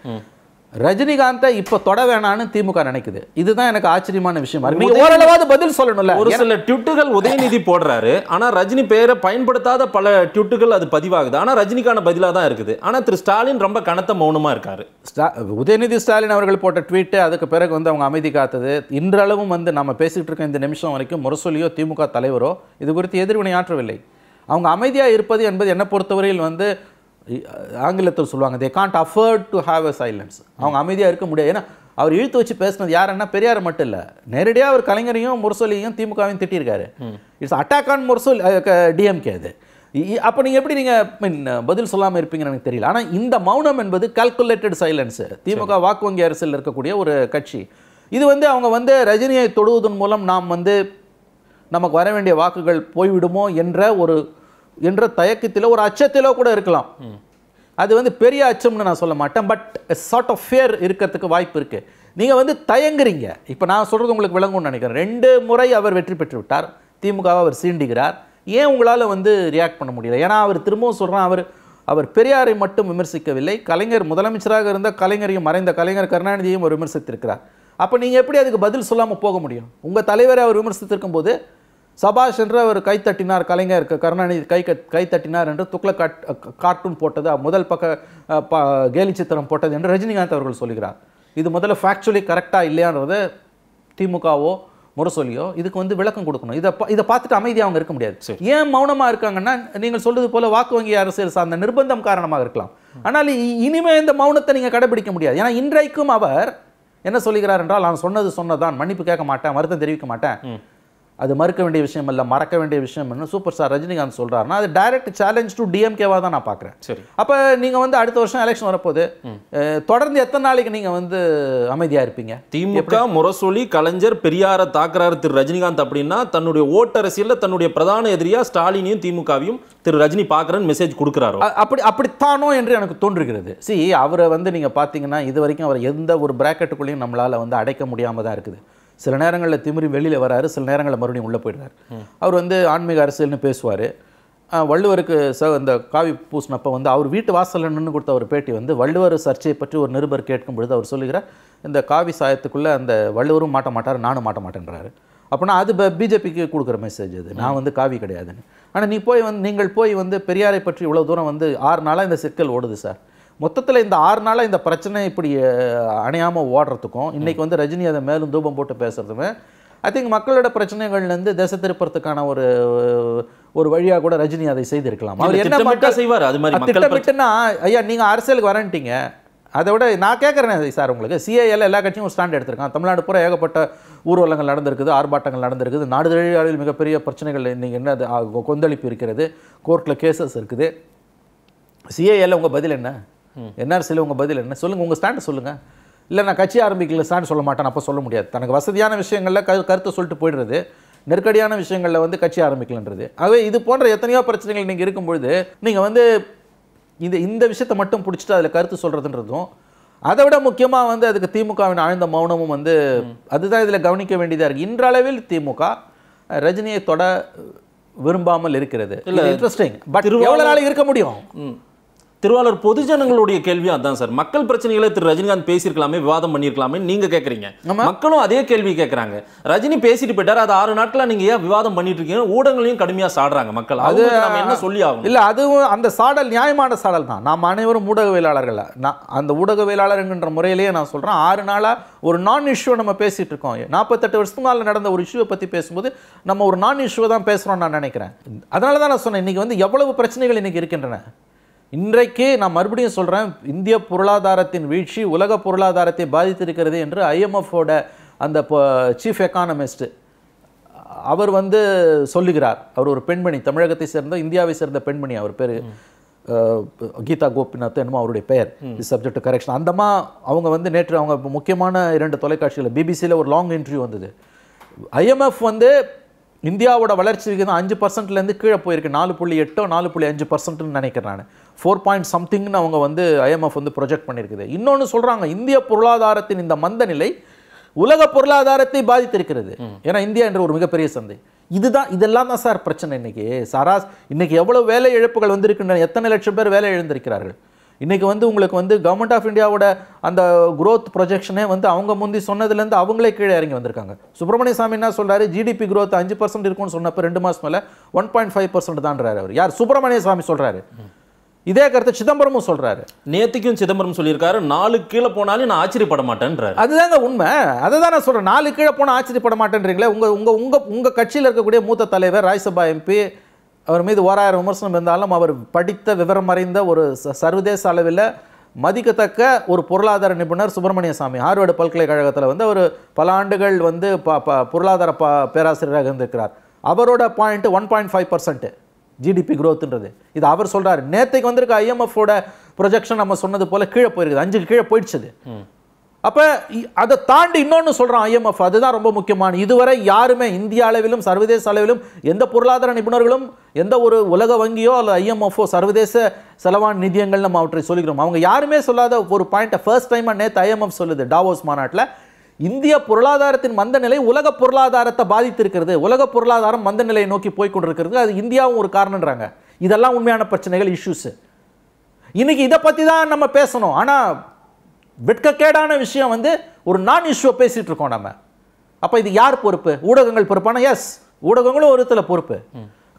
ரஜினிகாந்தை இப்போ தொட வேணான்னு திமுக நினைக்குது இதுதான் எனக்கு ஆச்சரியமான விஷயம் ஓரளவாவது பதில் சொல்லணும்ல ஒரு சில ட்விட்டுகள் உதயநிதி போடுறாரு ஆனால் ரஜினி பேரை பயன்படுத்தாத பல ட்விட்டுகள் அது பதிவாகுது ஆனால் ரஜினிக்கான பதிலாக தான் இருக்குது ஆனால் திரு ஸ்டாலின் ரொம்ப கனத்த மௌனமாக இருக்காரு உதயநிதி ஸ்டாலின் அவர்கள் போட்ட ட்வீட்டு அதுக்கு பிறகு வந்து அவங்க அமைதி காத்தது இன்றளவும் வந்து நம்ம பேசிகிட்டு இருக்க இந்த நிமிஷம் வரைக்கும் முரசொலியோ திமுக தலைவரோ இது குறித்து எதிர்வினை அவங்க அமைதியாக இருப்பது என்பது என்னை பொறுத்தவரையில் வந்து ஆங்கிலத்தில் சொல்லுவாங்க they can't afford to have a silence அவங்க அமைதியாக இருக்க முடியாது ஏன்னா அவர் இழுத்து வச்சு பேசினது யாருன்னா பெரியார் மட்டும் இல்லை நேரடியாக அவர் கலைஞரையும் முரசொலியையும் திமுகவையும் திட்டியிருக்காரு it's attack on Murasoli DMK அது அப்போ நீங்கள் எப்படி நீங்கள் மீன் பதில் சொல்லாமல் இருப்பீங்கன்னு எனக்கு தெரியல ஆனால் இந்த மௌனம் என்பது கால்குலேட்டட் சைலன்ஸு திமுக வாக்கு வங்கி அரசில் இருக்கக்கூடிய ஒரு கட்சி இது வந்து அவங்க வந்து ரஜினியை தொடுவதன் மூலம் நாம் வந்து நமக்கு வர வேண்டிய வாக்குகள் போய்விடுமோ என்ற ஒரு என்ற தயக்கத்தில் ஒரு அச்சத்திலோ கூட இருக்கலாம் அது வந்து பெரிய அச்சம்னு நான் சொல்ல மாட்டேன் பட் சார்ட் ஆஃப் ஃபியர் இருக்கிறதுக்கு வாய்ப்பு இருக்குது நீங்கள் வந்து தயங்குறீங்க இப்போ நான் சொல்கிறது உங்களுக்கு விளங்கும்னு நினைக்கிறேன் ரெண்டு முறை அவர் வெற்றி பெற்று விட்டார் திமுகவை அவர் சீண்டுகிறார் ஏன் உங்களால் வந்து ரியாக்ட் பண்ண முடியல ஏன்னா அவர் திரும்பவும் சொல்கிறான் அவர் அவர் பெரியாரை மட்டும் விமர்சிக்கவில்லை கலைஞர் முதலமைச்சராக இருந்த கலைஞரையும் மறைந்த கலைஞர் கருணாநிதியையும் அவர் விமர்சித்திருக்கிறார் அப்போ நீங்கள் எப்படி அதுக்கு பதில் சொல்லாமல் போக முடியும் உங்கள் தலைவரை அவர் விமர்சித்திருக்கும் போது சபாஷ் என்று அவர் கைத்தட்டினார் கலைஞர் கருணாநிதி கை கைத்தட்டினார் என்று துக்ளக் கார்ட்டூன் போட்டது முதல் பக்க கேலி சித்திரம் போட்டது என்று ரஜினிகாந்த் அவர்கள் சொல்கிறார் இது முதல்ல ஃபேக்சுவலி கரெக்டாக இல்லையான்றது திமுகவோ முரசொலியோ இதுக்கு வந்து விளக்கம் கொடுக்கணும் இதை இதை பார்த்துட்டு அமைதியாக அவங்க இருக்க முடியாது ஏன் மௌனமாக இருக்காங்கன்னா நீங்கள் சொல்றது போல வாக்கு வங்கி அரசியல் சார்ந்த நிர்பந்தம் காரணமாக இருக்கலாம் ஆனால் இனிமே இந்த மௌனத்தை நீங்கள் கடைபிடிக்க முடியாது ஏன்னா இன்றைக்கும் அவர் என்ன சொல்கிறார் என்றால் நான் சொன்னது சொன்னதான் மன்னிப்பு கேட்க மாட்டேன் வருத்தம் தெரிவிக்க மாட்டேன் அது மறுக்க வேண்டிய விஷயம் இல்லை மறக்க வேண்டிய விஷயம் என்ன சூப்பர் ஸ்டார் ரஜினிகாந்த் சொல்கிறாருன்னா அது டைரக்ட் சேலஞ்ச் டு டிஎம்கேவாக தான் நான் பார்க்குறேன் சரி அப்போ நீங்கள் வந்து அடுத்த வருஷம் எலெக்ஷன் வரப்போது தொடர்ந்து எத்தனை நாளைக்கு நீங்கள் வந்து அமைதியாக இருப்பீங்க திமுக முரசொலி கலைஞர் பெரியாரை தாக்குறாரு திரு ரஜினிகாந்த் அப்படின்னா தன்னுடைய ஓட்டரசியில் தன்னுடைய பிரதான எதிரியாக ஸ்டாலினையும் திமுகவையும் திரு ரஜினி பார்க்குறேன்னு மெசேஜ் கொடுக்குறாரு அப்படி அப்படித்தானோ என்று எனக்கு தோன்றுகிறது சி அவரை வந்து நீங்கள் பார்த்தீங்கன்னா இது வரைக்கும் அவர் எந்த ஒரு பிராக்கெட்டுக்குள்ளேயும் நம்மளால் வந்து அடைக்க முடியாமல் தான் இருக்குது சில நேரங்களில் திமிரி வெளியில் வராரு சில நேரங்களில் மறுபடியும் உள்ளே போயிடுறாரு அவர் வந்து ஆன்மீக அரசியல்னு பேசுவார் வள்ளுவருக்கு ச இந்த காவி பூசினப்போ வந்து அவர் வீட்டு வாசலில் நின்று கொடுத்த ஒரு பேட்டி வந்து வள்ளுவர் சர்ச்சையை பற்றி ஒரு நிருபர் கேட்கும் பொழுது அவர் சொல்லுகிறார் இந்த காவி சாயத்துக்குள்ளே அந்த வள்ளுவரும் மாட்ட மாட்டார் நானும் மாட்ட மாட்டேன்றாரு அப்படின்னா அது இப்போ பிஜேபிக்கு கொடுக்குற மெசேஜ் அது நான் வந்து காவி கிடையாதுன்னு ஆனால் நீ போய் வந்து நீங்கள் போய் வந்து பெரியாரை பற்றி இவ்வளோ தூரம் வந்து ஆறு நாளாக இந்த சிக்கல் ஓடுது சார் மொத்தத்தில் இந்த ஆறு நாளாக இந்த பிரச்சனை இப்படி அணையாமல் ஓடுறதுக்கும் இன்றைக்கி வந்து ரஜினி அதை மேலும் தூபம் போட்டு பேசுகிறதுமே ஐ திங்க் மக்களோட பிரச்சனைகள்லேருந்து திசை திருப்பறதுக்கான ஒரு ஒரு வழியாக கூட ரஜினி அதை செய்திருக்கலாம் அவர் என்ன மட்டும் செய்வார் அது மாதிரி திட்டமிட்டுன்னா ஐயா நீங்கள் அரசியலுக்கு வரன்ட்டீங்க அதை விட நான் கேட்குறேன் சார் உங்களுக்கு சிஏஎல் எல்லா கட்சியும் ஒரு ஸ்டாண்ட் எடுத்திருக்கான் தமிழ்நாடு பூரா ஏகப்பட்ட ஊர்வலங்கள் நடந்திருக்குது ஆர்ப்பாட்டங்கள் நடந்திருக்குது நாடு தழிகளில் மிகப்பெரிய பிரச்சனைகள் நீங்கள் என்ன கொந்தளிப்பு இருக்கிறது கோர்ட்டில் கேசஸ் இருக்குது சிஏஎல் உங்கள் பதில் என்ன என்ஆர்சியில் உங்கள் பதில் என்ன சொல்லுங்கள் உங்கள் ஸ்டாண்டை சொல்லுங்கள் இல்லை நான் கட்சி ஆரம்பிக்கல ஸ்டாண்ட் சொல்ல மாட்டேன் அப்போ சொல்ல முடியாது தனக்கு வசதியான விஷயங்களில் க கருத்தை சொல்லிட்டு போயிடுறது நெருக்கடியான விஷயங்களில் வந்து கட்சி ஆரம்பிக்கலன்றது ஆகவே இது போன்ற எத்தனையோ பிரச்சனைகள் நீங்கள் இருக்கும்பொழுது நீங்கள் வந்து இந்த இந்த விஷயத்தை மட்டும் பிடிச்சிட்டு அதில் கருத்து சொல்கிறதுன்றதும் அதை விட முக்கியமாக வந்து அதுக்கு திமுகவின் ஆழ்ந்த மௌனமும் வந்து அதுதான் இதில் கவனிக்க வேண்டியதாக இருக்குது இன்றளவில் திமுக ரஜினியை தொட விரும்பாமல் இருக்கிறது இல்லை இன்ட்ரெஸ்டிங் பட் எவ்வளோ நாள் இருக்க முடியும் திருவாளர் பொதுஜனங்களுடைய கேள்வியும் அதான் சார் மக்கள் பிரச்சனைகளை திரு ரஜினிகாந்த் பேசியிருக்கலாமே விவாதம் பண்ணியிருக்கலாமே நீங்க கேட்குறீங்க மக்களும் அதே கேள்வி கேட்குறாங்க ரஜினி பேசிட்டு போயிட்டார் அது ஆறு நாட்களாக நீங்க ஏன் விவாதம் பண்ணிட்டு இருக்கீங்க ஊடகங்களையும் கடுமையாக சாடுறாங்க மக்கள் அது நம்ம என்ன சொல்லி ஆகும் இல்லை அதுவும் அந்த சாடல் நியாயமான சாடல் தான் நாம் அனைவரும் ஊடகவியலாளர்கள் நான் அந்த ஊடகவியலாளருங்கிற முறையிலேயே நான் சொல்கிறேன் ஆறு நாளாக ஒரு நான் இஷ்யூ நம்ம பேசிட்டு இருக்கோம் நாற்பத்தெட்டு வருஷத்துக்கு மேலே நடந்த ஒரு இஷ்யூவை பற்றி பேசும்போது நம்ம ஒரு நான் இஷ்யூவை தான் பேசுகிறோம் நான் நினைக்கிறேன் அதனால தான் நான் சொன்னேன் இன்னைக்கு வந்து எவ்வளவு பிரச்சனைகள் இன்னைக்கு இருக்கின்றன இன்றைக்கு நான் மறுபடியும் சொல்கிறேன் இந்திய பொருளாதாரத்தின் வீழ்ச்சி உலக பொருளாதாரத்தை பாதித்திருக்கிறது என்று ஐஎம்எஃபோட அந்த சீஃப் எக்கானமிஸ்ட்டு அவர் வந்து சொல்லுகிறார் அவர் ஒரு பெண்மணி தமிழகத்தை சேர்ந்த இந்தியாவை சேர்ந்த பெண்மணி அவர் பேர் கீதா கோபிநாத் என்னமோ அவருடைய பெயர் சப்ஜெக்ட் டு கரெக்ஷன் அந்தமா அவங்க வந்து நேற்று அவங்க முக்கியமான இரண்டு தொலைக்காட்சியில் பிபிசியில் ஒரு லாங் இன்டர்வியூ வந்தது ஐஎம்எஃப் வந்து இந்தியாவோட வளர்ச்சி விகிதம் அஞ்சு பர்சன்ட்லேருந்து கீழே போயிருக்கு நாலு புள்ளி எட்டோ நாலு புள்ளி அஞ்சு பர்சன்ட்னு நினைக்கிறேன் நான் ஃபோர் பாயிண்ட் சம்திங்னு அவங்க வந்து ஐஎம்எஃப் வந்து ப்ரொஜெக்ட் பண்ணியிருக்குது இன்னொன்று சொல்கிறாங்க இந்திய பொருளாதாரத்தின் இந்த மந்த நிலை உலக பொருளாதாரத்தை பாதித்திருக்கிறது ஏன்னா இந்தியா என்ற ஒரு மிகப்பெரிய சந்தை இதுதான் இதெல்லாம் தான் சார் பிரச்சனை இன்றைக்கி சராஸ் இன்றைக்கி எவ்வளோ வேலை இழப்புகள் வந்திருக்கின்றன எத்தனை லட்சம் பேர் வேலை இழந்திருக்கிறார்கள் இன்றைக்கி வந்து உங்களுக்கு வந்து கவர்மெண்ட் ஆஃப் இந்தியாவோட அந்த குரோத் ப்ரொஜெக்ஷனே வந்து அவங்க முந்தி சொன்னதுலேருந்து அவங்களே கீழே இறங்கி வந்திருக்காங்க சுப்பிரமணிய சாமி என்ன சொல்கிறாரு ஜிடிபி குரோத் அஞ்சு பர்சன்ட் இருக்கும்னு சொன்னப்போ ரெண்டு மாதம் மேலே ஒன் பாயிண்ட் ஃபைவ் பர்சன்ட் தான்றாரு அவர் யார் சுப்பிரமணிய சாமி சொல்கிறாரு இதே கருத்தை சிதம்பரமும் சொல்றாரு நேற்றுக்கும் சிதம்பரம் சொல்லியிருக்காரு நாலு கீழே போனாலும் நான் ஆச்சரியப்பட மாட்டேன்றார் அதுதாங்க உண்மை அதை தான் நான் சொல்கிறேன் நாலு கீழே போனால் ஆச்சரியப்பட மாட்டேன்றீங்களே உங்கள் உங்கள் உங்கள் உங்கள் கட்சியில் இருக்கக்கூடிய மூத்த தலைவர் ராஜ்யசபா எம்பி அவர் மீது ஓராயிரம் விமர்சனம் இருந்தாலும் அவர் படித்த விவரம் அறிந்த ஒரு சர்வதேச அளவில் மதிக்கத்தக்க ஒரு பொருளாதார நிபுணர் சுப்பிரமணிய சாமி ஹார்வர்டு பல்கலைக்கழகத்தில் வந்து அவர் பல ஆண்டுகள் வந்து பொருளாதார ப பேராசிரியராக இருந்திருக்கிறார் அவரோட point one point five percent GDP க்ரோத்துன்றது இது அவர் சொல்கிறார் நேற்றுக்கு வந்திருக்க ஐஎம்எஃப்போட ப்ரொஜெக்ஷன் நம்ம சொன்னது போல் கீழே போயிருக்குது அஞ்சுக்கு கீழே போயிடுச்சுது அப்போ அதை தாண்டி இன்னொன்று சொல்கிறோம் ஐஎம்எஃப் அதுதான் ரொம்ப முக்கியமான இதுவரை யாருமே இந்திய அளவிலும் சர்வதேச அளவிலும் எந்த பொருளாதார நிபுணர்களும் எந்த ஒரு உலக வங்கியோ அல்லது ஐஎம்எஃப்ஓ சர்வதேச செலவான நிதியங்கள் நம்ம அவற்றை சொல்லிக்கிறோம் அவங்க யாருமே சொல்லாத ஒரு பாயிண்ட்டை ஃபர்ஸ்ட் டைமாக நேற்று ஐஎம்எஃப் சொல்லுது டாவோஸ் மாநாட்டில் இந்திய பொருளாதாரத்தின் மந்த நிலை உலக பொருளாதாரத்தை பாதித்திருக்கிறது உலக பொருளாதாரம் மந்த நிலையை நோக்கி கொண்டிருக்கிறது அது இந்தியாவும் ஒரு காரணன்றாங்க இதெல்லாம் உண்மையான பிரச்சனைகள் இஷ்யூஸு இன்றைக்கி இதை பற்றி தான் நம்ம பேசணும் ஆனால் வெட்கக்கேடான விஷயம் வந்து ஒரு நான் இஷ்யூவை பேசிகிட்டு இருக்கோம் நம்ம அப்போ இது யார் பொறுப்பு ஊடகங்கள் பொறுப்பான எஸ் ஊடகங்களும் ஒரு பொறுப்பு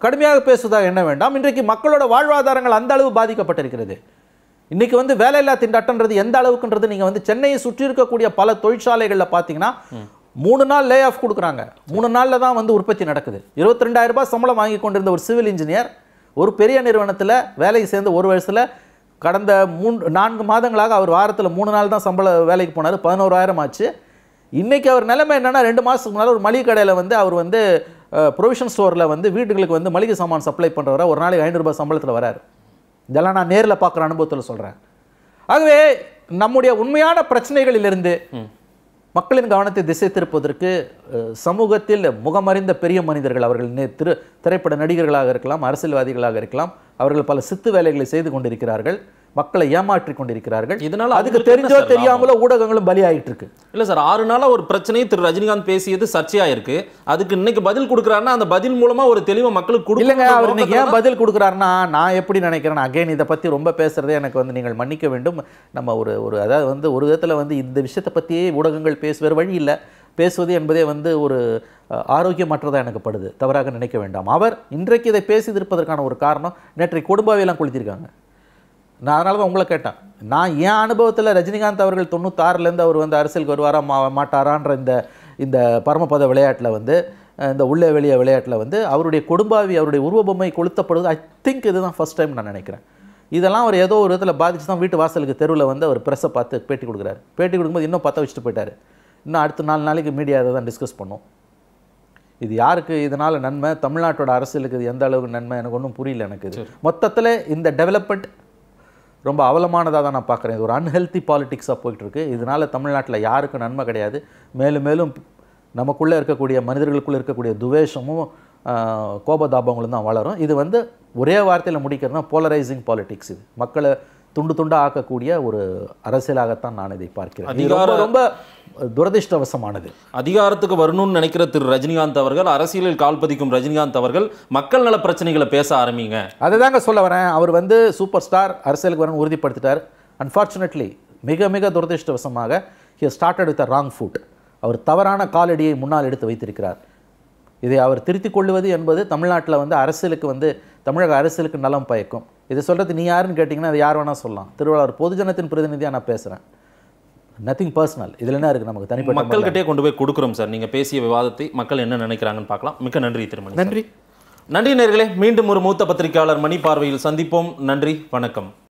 கடுமையாக பேசுவதாக என்ன வேண்டாம் இன்றைக்கு மக்களோட வாழ்வாதாரங்கள் அந்த அளவு பாதிக்கப்பட்டிருக்கிறது இன்றைக்கி வந்து வேலையில்லா திண்டாட்டன்றது எந்த அளவுக்குன்றது நீங்கள் வந்து சென்னையை சுற்றி இருக்கக்கூடிய பல தொழிற்சாலைகளில் பார்த்தீங்கன்னா மூணு நாள் லே ஆஃப் கொடுக்குறாங்க மூணு நாளில் தான் வந்து உற்பத்தி நடக்குது இருபத்தி ரெண்டாயிரரூபா சம்பளம் வாங்கி கொண்டிருந்த ஒரு சிவில் இன்ஜினியர் ஒரு பெரிய நிறுவனத்தில் வேலைக்கு சேர்ந்த ஒரு வருஷத்தில் கடந்த மூன்று நான்கு மாதங்களாக அவர் வாரத்தில் மூணு நாள் தான் சம்பள வேலைக்கு போனார் பதினோராயிரம் ஆச்சு இன்றைக்கி அவர் நிலைமை என்னென்னா ரெண்டு மாதத்துக்கு முன்னால் ஒரு மளிகை கடையில் வந்து அவர் வந்து ப்ரொவிஷன் ஸ்டோரில் வந்து வீடுகளுக்கு வந்து மளிகை சாமான் சப்ளை பண்ணுறவரை ஒரு நாளைக்கு ஐநூறுரூபா சம்பளத்தில் வராரு இதெல்லாம் நான் நேரில் பார்க்குற அனுபவத்தில் சொல்கிறேன் ஆகவே நம்முடைய உண்மையான பிரச்சனைகளிலிருந்து மக்களின் கவனத்தை திசை திருப்பதற்கு சமூகத்தில் முகமறிந்த பெரிய மனிதர்கள் அவர்கள் திரு திரைப்பட நடிகர்களாக இருக்கலாம் அரசியல்வாதிகளாக இருக்கலாம் அவர்கள் பல சித்து வேலைகளை செய்து கொண்டிருக்கிறார்கள் மக்களை ஏமாற்றி கொண்டிருக்கிறார்கள் இதனால அதுக்கு தெரிஞ்சோ தெரியாமலோ ஊடகங்களும் பலியாயிட்டு இருக்கு இல்லை சார் ஆறு நாளாக ஒரு பிரச்சனையை திரு ரஜினிகாந்த் பேசியது சர்ச்சையாக இருக்கு அதுக்கு இன்னைக்கு பதில் கொடுக்கறாருன்னா அந்த பதில் மூலமாக ஒரு தெளிவை மக்களுக்கு இல்லைங்க அவர் இன்னைக்கு ஏன் பதில் கொடுக்குறாருன்னா நான் எப்படி நினைக்கிறேன் அகைன் இதை பற்றி ரொம்ப பேசுகிறதே எனக்கு வந்து நீங்கள் மன்னிக்க வேண்டும் நம்ம ஒரு ஒரு அதாவது வந்து ஒரு விதத்தில் வந்து இந்த விஷயத்தை பற்றியே ஊடகங்கள் பேசுவேறு வழி இல்லை பேசுவது என்பதே வந்து ஒரு ஆரோக்கியமற்றதாக எனக்கு படுது தவறாக நினைக்க வேண்டாம் அவர் இன்றைக்கு இதை பேசி திருப்பதற்கான ஒரு காரணம் நேற்றைக்கு குடும்பாவையெல்லாம் கொளுத்திருக்காங்க நான் அதனால தான் உங்களை கேட்டேன் நான் என் அனுபவத்தில் ரஜினிகாந்த் அவர்கள் தொண்ணூத்தாறுலேருந்து அவர் வந்து அரசியலுக்கு வருவாரா மா மாட்டாரான்ற இந்த இந்த பரமபத விளையாட்டில் வந்து இந்த உள்ளே வெளியே விளையாட்டில் வந்து அவருடைய குடும்பாவி அவருடைய உருவபொம்மை கொளுத்தப்படுவது ஐ திங்க் இதுதான் ஃபஸ்ட் டைம் நான் நினைக்கிறேன் இதெல்லாம் அவர் ஏதோ ஒரு விதத்தில் பாதிச்சு தான் வீட்டு வாசலுக்கு தெருவில் வந்து அவர் ப்ரெஸ்ஸை பார்த்து பேட்டி கொடுக்குறாரு பேட்டி கொடுக்கும்போது இன்னும் பற்ற வச்சுட்டு போயிட்டார் இன்னும் அடுத்த நாலு நாளைக்கு மீடியா அதை தான் டிஸ்கஸ் பண்ணும் இது யாருக்கு இதனால் நன்மை தமிழ்நாட்டோட அரசியலுக்கு இது எந்த அளவுக்கு நன்மை எனக்கு ஒன்றும் புரியல எனக்கு இது மொத்தத்தில் இந்த டெவலப்மெண்ட் ரொம்ப அவலமானதாக தான் நான் பார்க்குறேன் இது ஒரு அன்ஹெல்த்தி பாலிட்டிக்ஸாக போயிட்டுருக்கு இதனால் தமிழ்நாட்டில் யாருக்கும் நன்மை கிடையாது மேலும் மேலும் நமக்குள்ளே இருக்கக்கூடிய மனிதர்களுக்குள்ளே இருக்கக்கூடிய துவேஷமும் கோபதாபங்களும் தான் வளரும் இது வந்து ஒரே வார்த்தையில் முடிக்கிறதுனா போலரைசிங் பாலிட்டிக்ஸ் இது மக்களை துண்டு துண்டாக ஆக்கக்கூடிய ஒரு அரசியலாகத்தான் நான் இதை பார்க்கிறேன் ரொம்ப துரதிருஷ்டவசமானது அதிகாரத்துக்கு வரணும்னு நினைக்கிற திரு ரஜினிகாந்த் அவர்கள் அரசியலில் கால் பதிக்கும் ரஜினிகாந்த் அவர்கள் மக்கள் நல பிரச்சனைகளை பேச ஆரம்பிங்க அதை தாங்க சொல்ல வரேன் அவர் வந்து சூப்பர் ஸ்டார் அரசியலுக்கு வரணும் உறுதிப்படுத்திட்டார் அன்ஃபார்ச்சுனேட்லி மிக மிக துரதிருஷ்டவசமாக he started with a wrong foot அவர் தவறான காலடியை முன்னால் எடுத்து வைத்திருக்கிறார் இதை அவர் திருத்திக் கொள்வது என்பது தமிழ்நாட்டில் வந்து அரசியலுக்கு வந்து தமிழக அரசியலுக்கு நலம் பயக்கும் இதை சொல்கிறது நீ யாருன்னு கேட்டிங்கன்னா அது யார் வேணால் சொல்லலாம் திருவள்ளுவர் பொதுஜனத்தின் பிரதிநிதியாக நான் பேசுகிறேன் நத்திங் பர்சனல் இதில் என்ன இருக்குது நமக்கு தனிப்பட்ட மக்கள்கிட்டே கொண்டு போய் கொடுக்குறோம் சார் நீங்கள் பேசிய விவாதத்தை மக்கள் என்ன நினைக்கிறாங்கன்னு பார்க்கலாம் மிக்க நன்றி திருமணி நன்றி நன்றி நேர்களே மீண்டும் ஒரு மூத்த பத்திரிகையாளர் மணி பார்வையில் சந்திப்போம் நன்றி வணக்கம்